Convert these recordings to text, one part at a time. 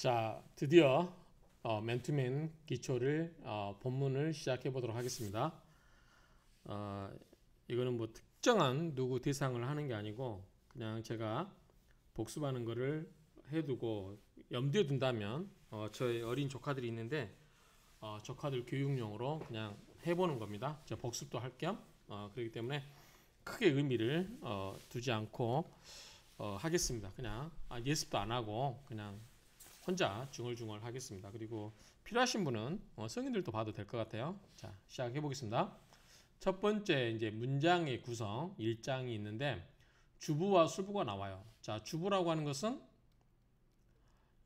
자, 드디어 어, 맨투맨 기초를 어, 본문을 시작해 보도록 하겠습니다. 어, 이거는 뭐 특정한 누구 대상을 하는 게 아니고 그냥 제가 복습하는 거를 해두고 염두에 둔다면 어, 저희 어린 조카들이 있는데 어, 조카들 교육용으로 그냥 해보는 겁니다. 저 복습도 할겸 어, 그렇기 때문에 크게 의미를 어, 두지 않고 어, 하겠습니다. 그냥 아, 예습도 안 하고 그냥 혼자 중얼중얼 하겠습니다. 그리고 필요하신 분은 어, 성인들도 봐도 될 것 같아요. 자, 시작해 보겠습니다. 첫 번째 이제 문장의 구성 일장이 있는데 주부와 수부가 나와요. 자, 주부라고 하는 것은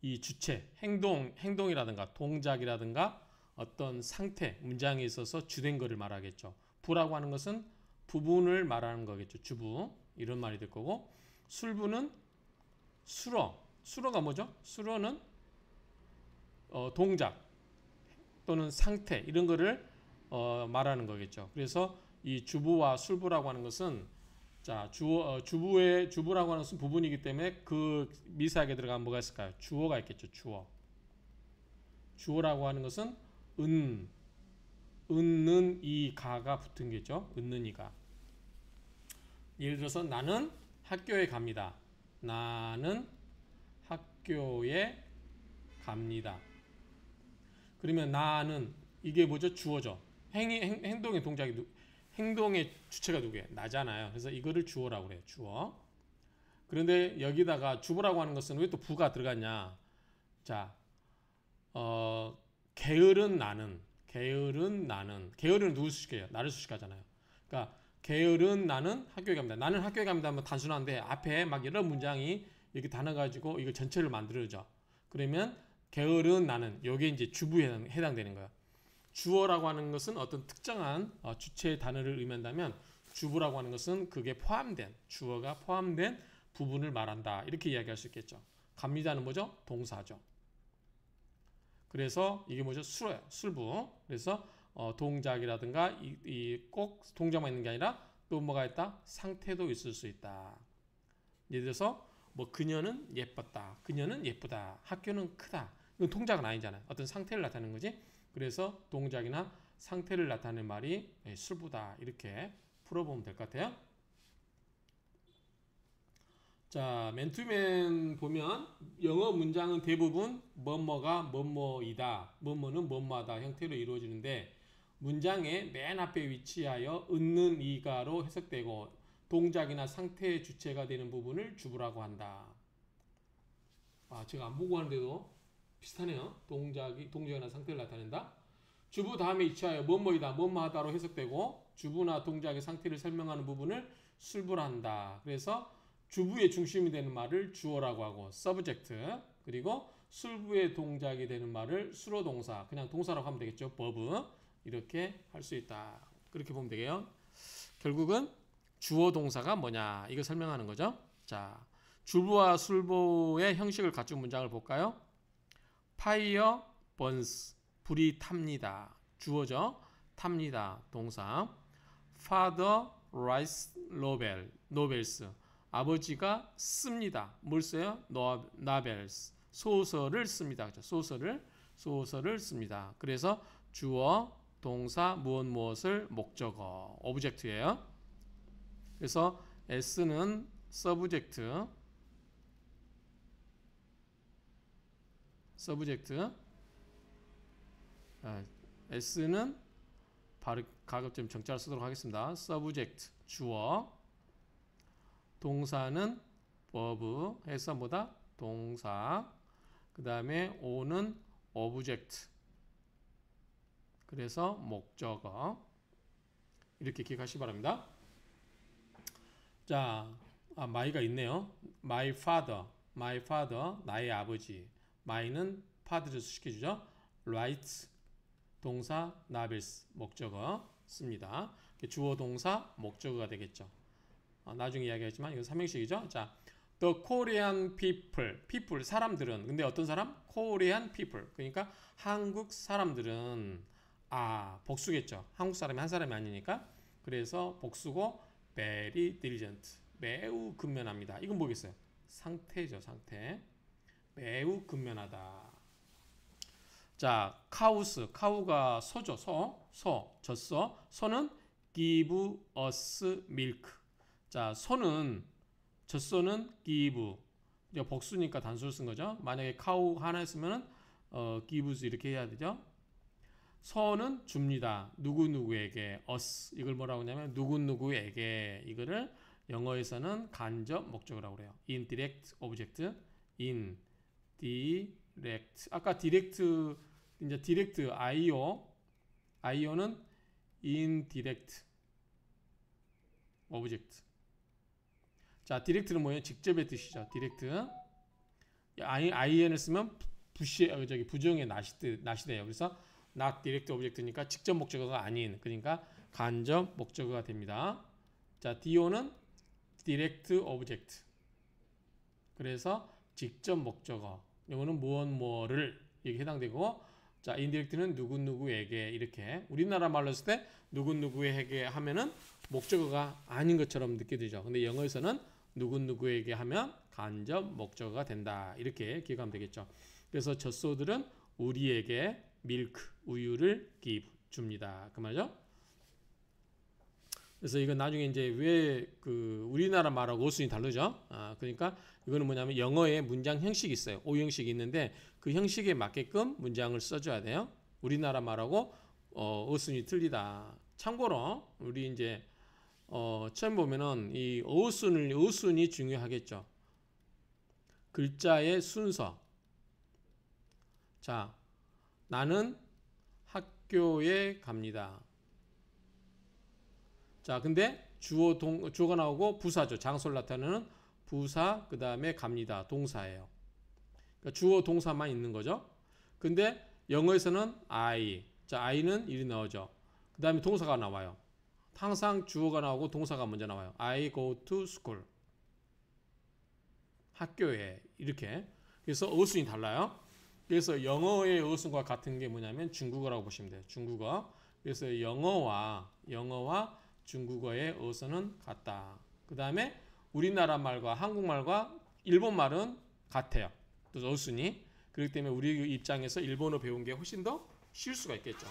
이 주체, 행동, 행동이라든가 동작이라든가 어떤 상태, 문장에 있어서 주된 것을 말하겠죠. 부라고 하는 것은 부분을 말하는 거겠죠. 주부 이런 말이 될 거고 술부는 수러 수로가 뭐죠? 수로는 어, 동작 또는 상태 이런 거를 어, 말하는 거겠죠. 그래서 이 주부와 술부라고 하는 것은 자 주, 어, 주부의 주부라고 하는 것은 부분이기 때문에 그 미사하게 들어간 뭐가 있을까요? 주어가 있겠죠. 주어. 주어라고 하는 것은 은 은는 이 가가 붙은 게죠. 은는 이가. 예를 들어서 나는 학교에 갑니다. 나는 학교에 갑니다. 그러면 나는 이게 뭐죠? 주어죠. 행위 행, 행동의 동작이 누, 행동의 주체가 누구예요? 나잖아요. 그래서 이거를 주어라고 그래요. 주어. 그런데 여기다가 주부라고 하는 것은 왜 또 부가 들어갔냐? 자, 어, 게으른 나는, 게으른 나는, 게으른 누구 수식이요 나를 수식하잖아요. 그러니까 게으른 나는 학교에 갑니다. 나는 학교에 갑니다 하면 단순한데 앞에 막 여러 문장이 이렇게 단어 가지고 이거 전체를 만들어줘. 그러면 게으른 나는 여기 이제 주부에 해당되는 거야. 주어라고 하는 것은 어떤 특정한 어, 주체의 단어를 의미한다면 주부라고 하는 것은 그게 포함된 주어가 포함된 부분을 말한다. 이렇게 이야기할 수 있겠죠. 갑니다는 뭐죠? 동사죠. 그래서 이게 뭐죠? 술어요. 술부. 그래서 어, 동작이라든가 이, 이꼭 동작만 있는 게 아니라 또 뭐가 있다? 상태도 있을 수 있다. 예를 들어서 뭐 그녀는 예뻤다. 그녀는 예쁘다. 학교는 크다. 이건 동작은 아니잖아요. 어떤 상태를 나타내는 거지. 그래서 동작이나 상태를 나타내는 말이 예, 술부다 이렇게 풀어보면 될 것 같아요. 자, 맨투맨 보면 영어 문장은 대부분 뭐뭐가 뭐뭐이다, 뭐뭐는 뭐뭐다 형태로 이루어지는데 문장의 맨 앞에 위치하여 은는 이가로 해석되고 동작이나 상태의 주체가 되는 부분을 주부라고 한다. 아, 제가 안 보고 하는데도 비슷하네요. 동작이 동작이나 상태를 나타낸다. 주부 다음에 이치하여 뭐뭐이다, 뭐뭐하다로 해석되고 주부나 동작의 상태를 설명하는 부분을 술부한다. 그래서 주부의 중심이 되는 말을 주어라고 하고 서브젝트 그리고 술부의 동작이 되는 말을 수로 동사 그냥 동사라고 하면 되겠죠. 버브 이렇게 할 수 있다. 그렇게 보면 되게요. 결국은 주어 동사가 뭐냐 이거 설명하는 거죠. 자, 주부와 술보의 형식을 갖춘 문장을 볼까요? 파이어 번스 불이 탑니다. 주어죠. 탑니다. 동사. father writes novel, novels. 아버지가 씁니다. 뭘 써요? novels. 소설을 씁니다. 그렇죠? 소설을 소설을 씁니다. 그래서 주어, 동사, 무엇 무엇을 목적어, 오브젝트예요. 그래서 S는 subject subject 아, S는 발음 가급적 정자를 쓰도록 하겠습니다. subject 주어 동사는 verb 해서 뭐다? 동사 그 다음에 O는 object 그래서 목적어 이렇게 기억하시기 바랍니다. 자, 아, my가 있네요. my father, my father, 나의 아버지. my는 파드를 수식해주죠. writes, 동사, 나벨스, 목적어 씁니다. 주어, 동사, 목적어가 되겠죠. 아, 나중에 이야기하지만 이건 삼형식이죠. 자, the Korean people, people, 사람들은. 근데 어떤 사람? Korean people. 그러니까 한국 사람들은, 아, 복수겠죠. 한국 사람이 한 사람이 아니니까. 그래서 복수고, very diligent 매우 근면합니다. 이건 뭐겠어요? 상태죠, 상태. 매우 근면하다. 자, 카우스, 카우가 소죠, 소, 소, 젖소, 소는 give us milk. 자, 소는 젖소는 give. 복수니까 단수를 쓴 거죠. 만약에 카우 하나 있으면 어, gives 이렇게 해야 되죠. 선은 줍니다. 누구누구에게 us 이걸 뭐라고 하냐면 누구누구에게 이거를 영어에서는 간접 목적이라고 그래요. indirect object in direct 아까 direct 이제 direct io io는 indirect object 자, 디렉트는 뭐예요? 직접의 뜻이죠. 디렉트. I, IN을 쓰면 부시, 어, 저기 부정의 나시, 나시대요 그래서 not direct object니까 직접 목적어가 아닌 그러니까 간접 목적어가 됩니다. 자, DO는 direct object. 그래서 직접 목적어. 이거는 무엇 뭐를 여기 해당되고 자, indirect는 누구누구에게 이렇게 우리나라 말로 했을 때 누구누구에게 하면은 목적어가 아닌 것처럼 느껴지죠. 근데 영어에서는 누구누구에게 하면 간접 목적어가 된다. 이렇게 기억하면 되겠죠. 그래서 젖소들은 우리에게 밀크 우유를 give 줍니다. 그 말이죠. 그래서 이건 나중에 이제 왜 그 우리나라 말하고 어순이 다르죠. 아, 그러니까 이거는 뭐냐면 영어의 문장 형식이 있어요. 오 형식이 있는데 그 형식에 맞게끔 문장을 써줘야 돼요. 우리나라 말하고 어, 어순이 틀리다. 참고로 우리 이제 어, 처음 보면은 이 어순을 어순이 중요하겠죠. 글자의 순서. 자, 나는 학교에 갑니다. 자, 근데 주어 동 주어가 나오고 부사죠. 장소를 나타내는 부사 그다음에 갑니다. 동사예요. 그러니까 주어 동사만 있는 거죠. 근데 영어에서는 I. 자, I는 일이 나오죠. 그다음에 동사가 나와요. 항상 주어가 나오고 동사가 먼저 나와요. I go to school. 학교에 이렇게. 그래서 어순이 달라요. 그래서 영어의 어순과 같은 게 뭐냐면 중국어라고 보시면 돼요. 중국어. 그래서 영어와 영어와 중국어의 어순은 같다. 그 다음에 우리나라 말과 한국말과 일본말은 같아요. 또 어순이. 그렇기 때문에 우리 입장에서 일본어 배운 게 훨씬 더 쉬울 수가 있겠죠.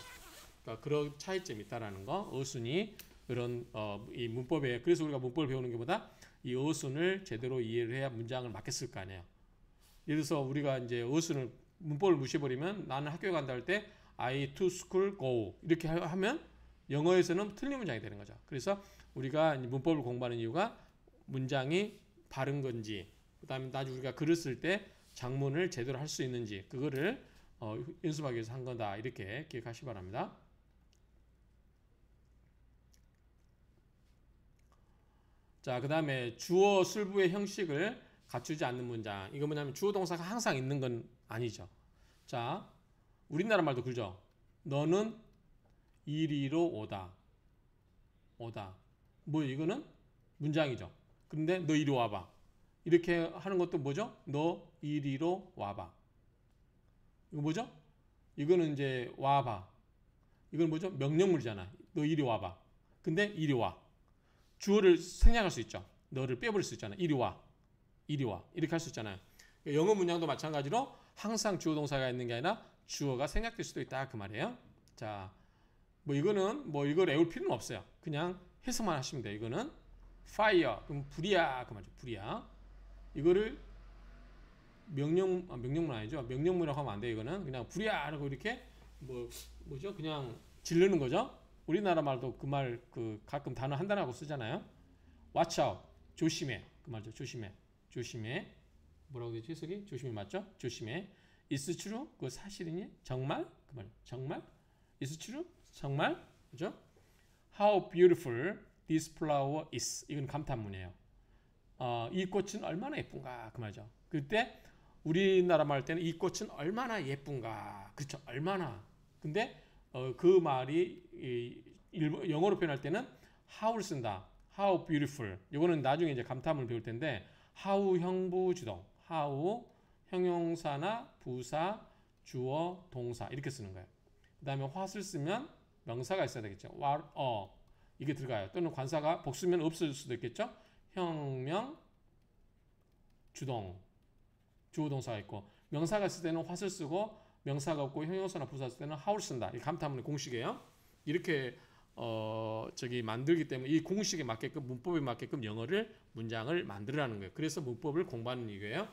그러니까 그런 차이점이 있다라는 거. 어순이 그런 어, 이 문법에 그래서 우리가 문법을 배우는 게보다이 어순을 제대로 이해를 해야 문장을 맞겠을 거 아니에요. 예를 들어서 우리가 이제 어순을 문법을 무시해버리면 나는 학교에 간다 할 때 I to school go 이렇게 하면 영어에서는 틀린 문장이 되는 거죠. 그래서 우리가 문법을 공부하는 이유가 문장이 바른 건지 그다음에 나중에 우리가 글을 쓸 때 작문을 제대로 할 수 있는지 그거를 어, 연습하기 위해서 한 거다 이렇게 기억하시 기 바랍니다. 자, 그 다음에 주어 술부의 형식을 갖추지 않는 문장. 이거 뭐냐면 주어 동사가 항상 있는 건 아니죠. 자, 우리나라 말도 그죠? 너는 이리로 오다. 오다. 뭐 이거는 문장이죠. 근데 너 이리 와봐. 이렇게 하는 것도 뭐죠? 너 이리로 와봐. 이거 뭐죠? 이거는 이제 와봐. 이건 뭐죠? 명령물이잖아. 너 이리 와봐. 근데 이리 와. 주어를 생략할 수 있죠. 너를 빼버릴 수 있잖아. 이리 와. 이리 와. 이렇게 할 수 있잖아요. 영어 문장도 마찬가지로 항상 주어 동사가 있는 게 아니라 주어가 생략될 수도 있다 그 말이에요. 자, 뭐 이거는 뭐 이걸 외울 필요는 없어요. 그냥 해석만 하시면 돼요. 이거는 fire 그럼 불이야 그 말이죠. 불이야. 이거를 명령 아, 명령문 아니죠. 명령문이라고 하면 안 돼요. 이거는 그냥 불이야라고 이렇게 뭐 뭐죠? 그냥 질르는 거죠. 우리나라 말도 그 말그 그 가끔 단어 한 단어하고 쓰잖아요. watch out 조심해 그 말이죠. 조심해 조심해 뭐라고 되지? 속이 조심이 맞죠? 조심해. is true 그 사실이니? 정말? 그 말. 정말? is true? 정말? 그죠? How beautiful this flower is. 이건 감탄문이에요. 어, 이 꽃은 얼마나 예쁜가 그 말이죠. 그때 우리나라 말 때는 이 꽃은 얼마나 예쁜가. 그렇 얼마나. 근데 어, 그 말이 이, 일본, 영어로 표현할 때는 how를 쓴다. how beautiful. 이거는 나중에 이제 감탄문을 배울 텐데 how 형부 주동. how, 형용사나 부사, 주어, 동사 이렇게 쓰는 거예요. 그 다음에 what을 쓰면 명사가 있어야 되겠죠. what, a, 어. 이게 들어가요. 또는 관사가 복수면 없을 수도 있겠죠. 형명, 주동, 주어동사가 있고 명사가 있을 때는 what을 쓰고 명사가 없고 형용사나 부사 쓸 때는 how를 쓴다. 이 감탄문의 공식이에요. 이렇게 어 저기 만들기 때문에 이 공식에 맞게끔 문법에 맞게끔 영어를 문장을 만들라는 거예요. 그래서 문법을 공부하는 이유예요.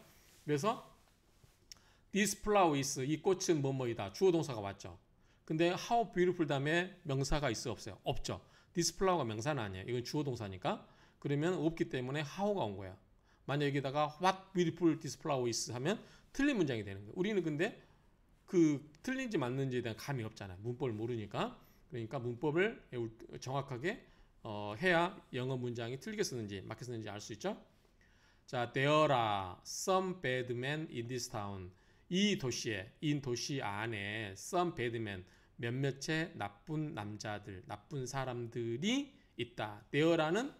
그래서 this flower is 이 꽃은 뭐뭐이다. 주어 동사가 왔죠. 근데 how beautiful 다음에 명사가 있어 없어요? 없죠. this flower가 명사는 아니에요. 이건 주어 동사니까. 그러면 없기 때문에 how가 온 거야. 만약 여기다가 what beautiful this flower is 하면 틀린 문장이 되는 거예요. 우리는 근데 그 틀린지 맞는지에 대한 감이 없잖아요. 문법을 모르니까. 그러니까 문법을 정확하게 어, 해야 영어 문장이 틀리게 쓰는지 맞게 쓰는지 알 수 있죠. 자, there are some bad men in this town. 이 도시에, 이 도시 안에 some bad men, 몇몇의 나쁜 남자들, 나쁜 사람들이 있다. there라는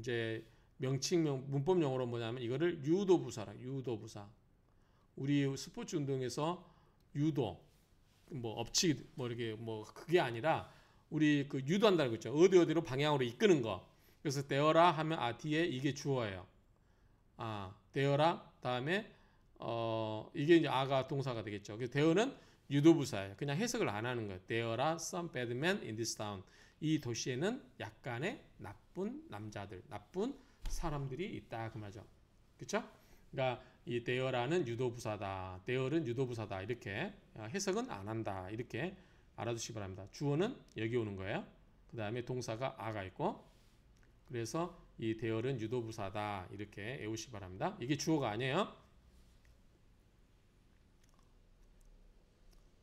이제 명칭명 문법 용어로 뭐냐면 이거를 유도 부사라. 유도 부사. 우리 스포츠 운동에서 유도 뭐 업치 뭐 이렇게 뭐 그게 아니라 우리 그 유도한다는 거죠. 어디 어디로 방향으로 이끄는 거. 그래서 대어라 하면 아 뒤에 이게 주어예요. 아, 대어라 다음에 어 이게 이제 아가 동사가 되겠죠. 그 대어는 유도부사예요. 그냥 해석을 안 하는 거예요. t 어라 r e are some bad men in this town. 이 도시에는 약간의 나쁜 남자들, 나쁜 사람들이 있다 그 말이죠. 그쵸그니까이 대어라는 유도부사다. 대어는 유도부사다. 이렇게 해석은 안 한다. 이렇게 알아두시기 바랍니다. 주어는 여기 오는 거예요. 그 다음에 동사가 아가 있고 그래서 이 대열은 유도부사다 이렇게 외우시 바랍니다. 이게 주어가 아니에요.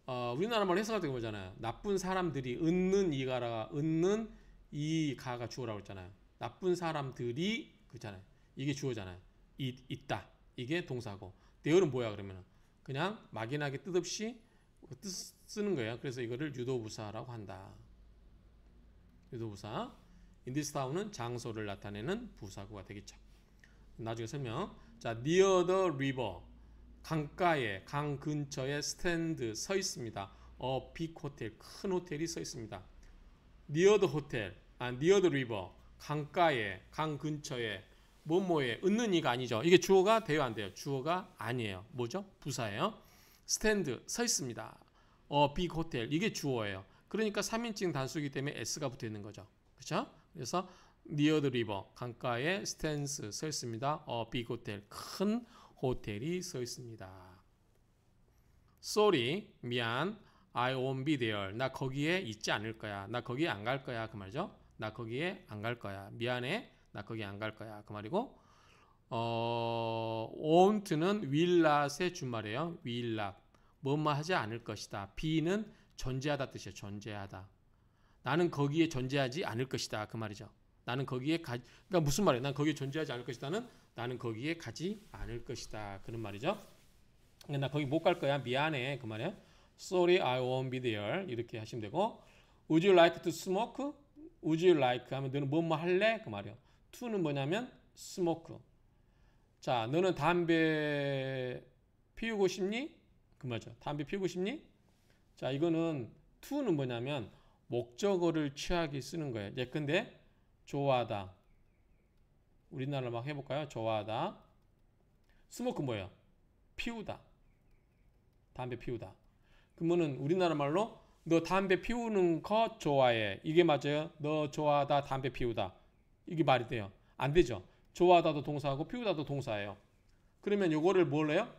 어, 우리나라 말로 해석할 때 뭐잖아요. 나쁜 사람들이 은는 이가라 은는 이가가 주어라고 했잖아요. 나쁜 사람들이 그잖아요. 이게 주어잖아요. 이, 있다. 이게 동사고. 대열은 뭐야 그러면 그냥 막연하게 뜻없이 뜻 쓰는 거예요. 그래서 이거를 유도부사라고 한다. 유도부사. in this town은 장소를 나타내는 부사구가 되겠죠. 나중에 설명. 자, near the river. 강가에, 강 근처에 스탠드 서 있습니다. 어, 빅 호텔, 큰 호텔이 서 있습니다. near the hotel. 아, near the river. 강가에, 강 근처에, 뭐뭐에, 얻는 이가 아니죠. 이게 주어가 돼요, 안 돼요? 주어가 아니에요. 뭐죠? 부사예요. 스탠드, 서 있습니다. 어, 빅 호텔. 이게 주어예요. 그러니까 3인칭 단수이기 때문에 S가 붙어 있는 거죠. 그렇죠? 그래서 near the river 강가에 stands 서 있습니다. 어, big hotel 큰 호텔이 서 있습니다. Sorry 미안 I won't be there 나 거기에 있지 않을 거야 나 거기에 안 갈 거야 그 말이죠. 나 거기에 안 갈 거야 미안해 나 거기 안 갈 거야 그 말이고 어, won't는 will not의 주말이에요 will not 뭔뭐 하지 않을 것이다. be는 존재하다 뜻이에요. 존재하다. 나는 거기에 존재하지 않을 것이다. 그 말이죠. 나는 거기에 가 그러니까 무슨 말이에요? 난 거기에 존재하지 않을 것이다는 나는 거기에 가지 않을 것이다. 그런 말이죠. 나 거기 못 갈 거야. 미안해. 그 말이에요. Sorry, I won't be there. 이렇게 하시면 되고 Would you like to smoke? Would you like 하면 너는 뭐뭐 뭐 할래? 그 말이에요. to는 뭐냐면 smoke. 자, 너는 담배 피우고 싶니? 그 말이죠. 담배 피우고 싶니? 자, 이거는 to는 뭐냐면 목적어를 취하기 쓰는 거예요. 예컨대 좋아하다. 우리나라 막 해볼까요? 좋아하다. 스모크 뭐예요? 피우다. 담배 피우다. 그러면 우리나라 말로 너 담배 피우는 거 좋아해. 이게 맞아요. 너 좋아하다 담배 피우다. 이게 말이 돼요. 안 되죠. 좋아하다도 동사하고 피우다도 동사예요. 그러면 요거를 뭘 해요?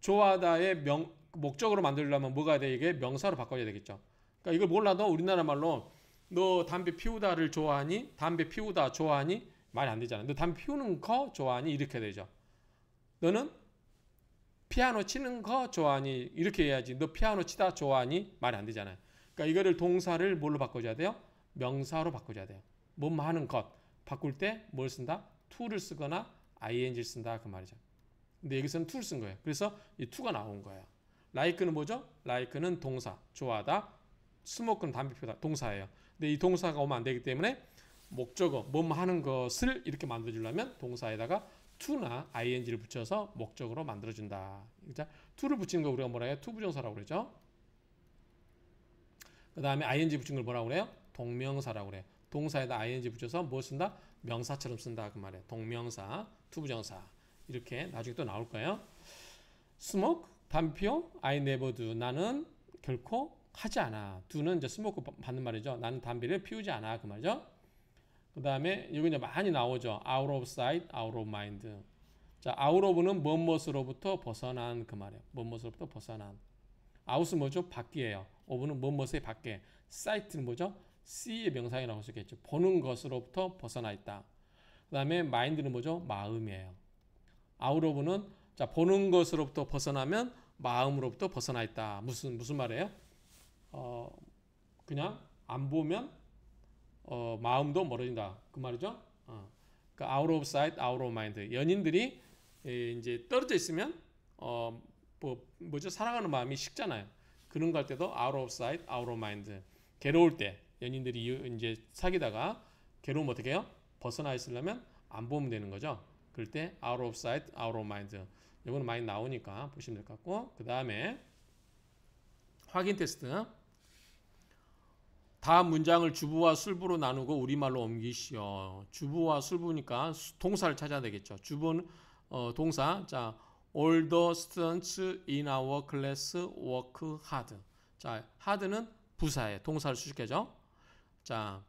좋아하다의 명, 목적으로 만들려면 뭐가 돼? 이게 명사로 바꿔야 되겠죠. 그러니까 이걸 몰라도 우리나라 말로 너 담배 피우다를 좋아하니? 담배 피우다 좋아하니? 말이 안 되잖아. 너 담배 피우는 거 좋아하니? 이렇게 되죠. 너는 피아노 치는 거 좋아하니? 이렇게 해야지. 너 피아노 치다 좋아하니? 말이 안 되잖아요. 그러니까 이거를 동사를 뭘로 바꿔줘야 돼요? 명사로 바꿔줘야 돼요. 뭐뭐 하는 것. 바꿀 때 뭘 쓴다? to를 쓰거나 ing를 쓴다. 그 말이죠. 근데 여기서는 to를 쓴 거예요. 그래서 이 to가 나온 거예요. like는 뭐죠? like는 동사, 좋아하다. 스모크는 담배 피우다 동사예요. 근데 이 동사가 오면 안 되기 때문에 목적어 몸 하는 것을 이렇게 만들어 주려면 동사에다가 to나 ing를 붙여서 목적으로 만들어 준다. 그러 to를 붙이는 거 우리가 뭐라 해요? to 부정사라고 그러죠. 그다음에 ing 붙인 걸 뭐라고 그래요? 동명사라고 그래요. 동사에다 ing 붙여서 뭐 쓴다? 명사처럼 쓴다 그 말이에요. 동명사, 투 부정사. 이렇게 나중에 또 나올 거예요. smoke 담표 I never do 나는 결코 하지 않아. 두는 이제 스모크 받는 말이죠. 나는 담배를 피우지 않아. 그 말이죠. 그 다음에 여기 이제 많이 나오죠. out of sight, out of mind. 자, out of는 무엇으로부터 벗어난 그 말이에요. 무엇으로부터 벗어난. out은 뭐죠? 밖이에요. of는 무엇의 밖에. sight는 뭐죠? see의 명사에 나올 수 있겠죠. 보는 것으로부터 벗어나 있다. 그 다음에 mind는 뭐죠? 마음이에요. out of는 자, 보는 것으로부터 벗어나면 마음으로부터 벗어나 있다. 무슨, 무슨 말이에요? 어, 그냥 안 보면 어, 마음도 멀어진다 그 말이죠. 어. 그 out of sight, out of mind. 연인들이 에, 예, 이제 떨어져 있으면 어, 뭐, 뭐죠 사랑하는 마음이 식잖아요. 그런 거 때도 out of sight, out of mind. 괴로울 때 연인들이 이제 사귀다가 괴로움 어떻게 해요? 벗어나 있으려면 안 보면 되는 거죠. 그럴 때 out of sight, out of mind. 이거는 많이 나오니까 보시면 될 것 같고 그 다음에 확인 테스트. 다음 문장을 주부와 술부로 나누고 우리말로 옮기시오. 주부와 술부니까 동사를 찾아야 되겠죠. 주부는 어, 동사. 자, all the students in our class work hard. 자, hard는 부사예요. 동사를 수식해죠. 자,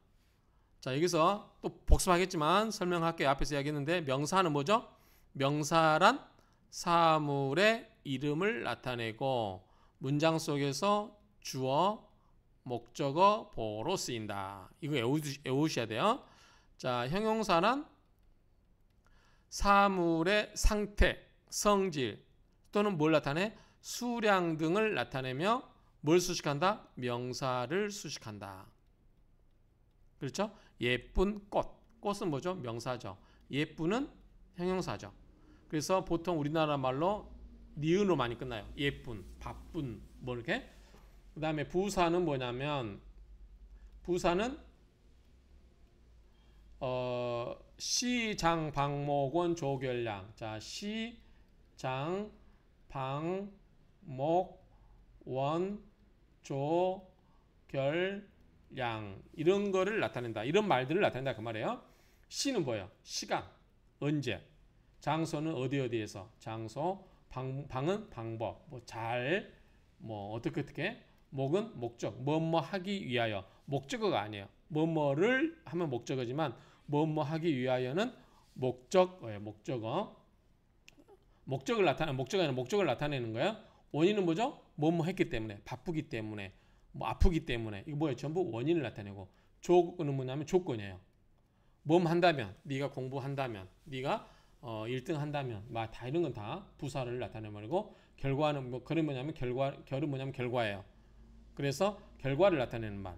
자 여기서 또 복습하겠지만 설명할게요. 앞에서 이야기했는데 명사는 뭐죠? 명사란 사물의 이름을 나타내고 문장 속에서 주어, 목적어, 보로 쓰인다. 이거 외우셔야 돼요. 자, 형용사란 사물의 상태, 성질 또는 뭘 나타내? 수량 등을 나타내며 뭘 수식한다? 명사를 수식한다. 그렇죠? 예쁜 꽃. 꽃은 뭐죠? 명사죠. 예쁜은 형용사죠. 그래서 보통 우리나라 말로 니은으로 많이 끝나요. 예쁜, 바쁜 뭐 이렇게. 그 다음에 부사는 뭐냐면 부사는 어, 시장 방목원 조결량 자 시장 방목원 조결량 이런 거를 나타낸다 이런 말들을 나타낸다 그 말이에요 시는 뭐예요 시간 언제 장소는 어디 어디에서 장소 방, 방은 방법, 뭐 잘, 뭐 어떻게 어떻게, 목은 목적, 뭐 뭐 하기 위하여 목적어가 아니에요. 뭐뭐를 하면 목적어지만 뭐 뭐 하기 위하여는 목적어예요. 목적어. 목적을 나타내 목적이 아 목적을 나타내는 거야. 원인은 뭐죠? 뭐뭐 했기 때문에, 바쁘기 때문에, 뭐 아프기 때문에 이거 뭐예요? 전부 원인을 나타내고 조건은 뭐냐면 조건이에요. 몸 한다면, 네가 공부한다면, 네가 어, 1등 한다면 막 다 이런 건 다 부사를 나타내 말이고 결과는 뭐 그는 뭐냐면 결과 결은 뭐냐면 결과예요. 그래서 결과를 나타내는 말.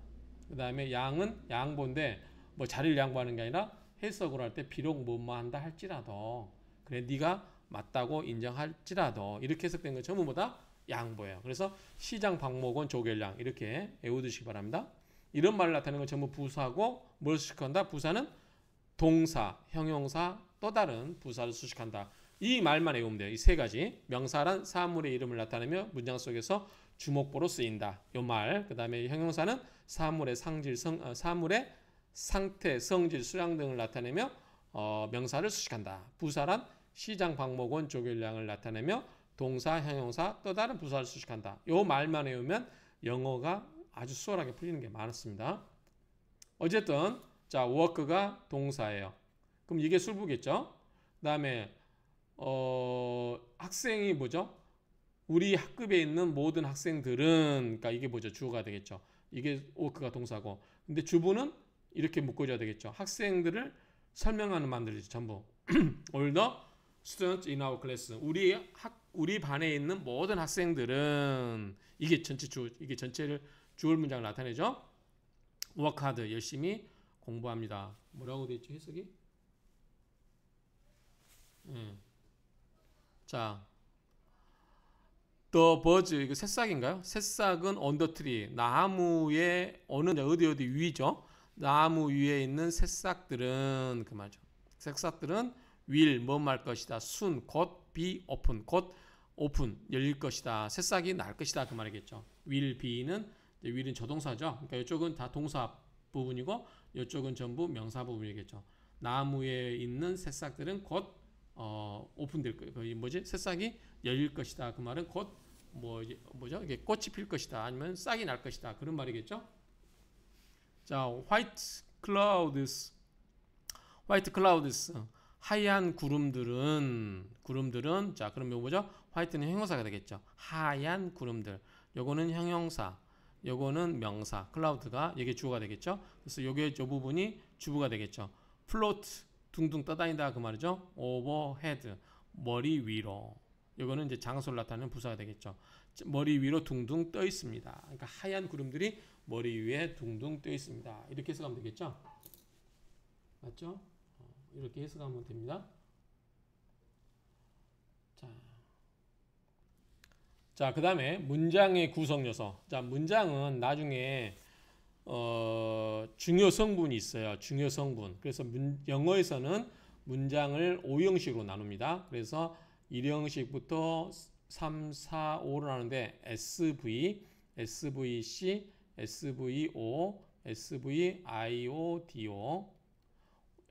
그다음에 양은 양보인데 뭐 자리를 양보하는 게 아니라 해석을 할 때 비록 뭐뭐 한다 할지라도 그래 네가 맞다고 인정할지라도 이렇게 해석된 건 전부 다 양보예요. 그래서 시장 방목은 조결량 이렇게 외우두시기 바랍니다. 이런 말을 나타내는 건 전부 부사고 뭘 시킨다? 부사는 동사, 형용사, 또 다른 부사를 수식한다. 이 말만 외우면 돼요. 이 세 가지. 명사란 사물의 이름을 나타내며 문장 속에서 주목보로 쓰인다. 요 말. 그 다음에 형용사는 사물의 상질, 성, 어, 사물의 상태, 성질, 수량 등을 나타내며 어, 명사를 수식한다. 부사란 시장 방목원 조결량을 나타내며 동사, 형용사, 또 다른 부사를 수식한다. 요 말만 외우면 영어가 아주 수월하게 풀리는 게 많았습니다. 어쨌든 자, 워크가 동사예요. 그럼 이게 술부겠죠. 그다음에 어, 학생이 뭐죠? 우리 학급에 있는 모든 학생들은 그러니까 이게 뭐죠? 주어가 되겠죠. 이게 워크가 동사고. 근데 주부는 이렇게 묶어줘야 되겠죠. 학생들을 설명하는 만들지 전부. All the students in our class. 우리 학 우리 반에 있는 모든 학생들은 이게 전체 주 이게 전체를 주어 문장을 나타내죠. work hard 열심히 공부합니다. 뭐라고 되어 있죠? 해석이? 음. 자, 더 버즈 이거 새싹인가요? 새싹은 언더트리 나무에 어느 어디 어디 위죠? 나무 위에 있는 새싹들은 그 말이죠. 새싹들은 will 뭐말 것이다. 순, 곧 be open 곧 오픈 열릴 것이다. 새싹이 날 것이다 그 말이겠죠. will be는 will은 저동사죠. 그러니까 이쪽은 다 동사 부분이고 이쪽은 전부 명사 부분이겠죠. 나무에 있는 새싹들은 곧 어, 오픈될 거예요. 그 이 뭐지? 새싹이 열릴 것이다. 그 말은 곧 뭐, 뭐죠? 이게 꽃이 필 것이다. 아니면 싹이 날 것이다. 그런 말이겠죠? 자, white clouds, white clouds, 하얀 구름들은 구름들은 자, 그럼 이 뭐죠? white는 형용사가 되겠죠. 하얀 구름들. 요거는 형용사. 요거는 명사. c l o u 가 이게 주어가 되겠죠. 그래서 요게 저 부분이 주부가 되겠죠. float 둥둥 떠다닌다그 말이죠. overhead 머리 위로 이거는 이제 장소를 나타내는 부사가 되겠죠. 머리 위로 둥둥 떠 있습니다. 그러니까 하얀 구름들이 머리 위에 둥둥 떠 있습니다. 이렇게 해석하면 되겠죠. 맞죠? 어, 이렇게 해석하면 됩니다. 자. 자, 그 다음에 문장의 구성 요소. 자, 문장은 나중에 어, 중요 성분이 있어요. 중요 성분. 그래서 문, 영어에서는 문장을 5형식으로 나눕니다. 그래서 1형식부터 3, 4, 5를 하는데 SV, SVC, SVO, SVIO, DO,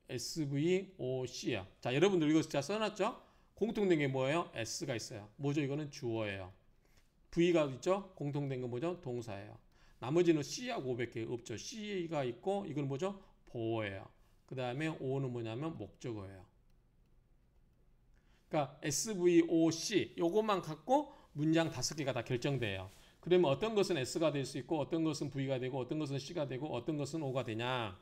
SVOC요. 자, 여러분들 이거 잘 써놨죠? 공통된 게 뭐예요? S가 있어요. 뭐죠? 이거는 주어예요. V가 있죠? 공통된 건 뭐죠? 동사예요. 나머지는 C하고 500개 없죠. C가 있고 이건 뭐죠? 보호예요. 그 다음에 O는 뭐냐면 목적어예요. 그러니까 SVOC 요것만 갖고 문장 다섯 개가 다 결정돼요. 그러면 어떤 것은 S가 될 수 있고 어떤 것은 V가 되고 어떤 것은 C가 되고 어떤 것은 O가 되냐.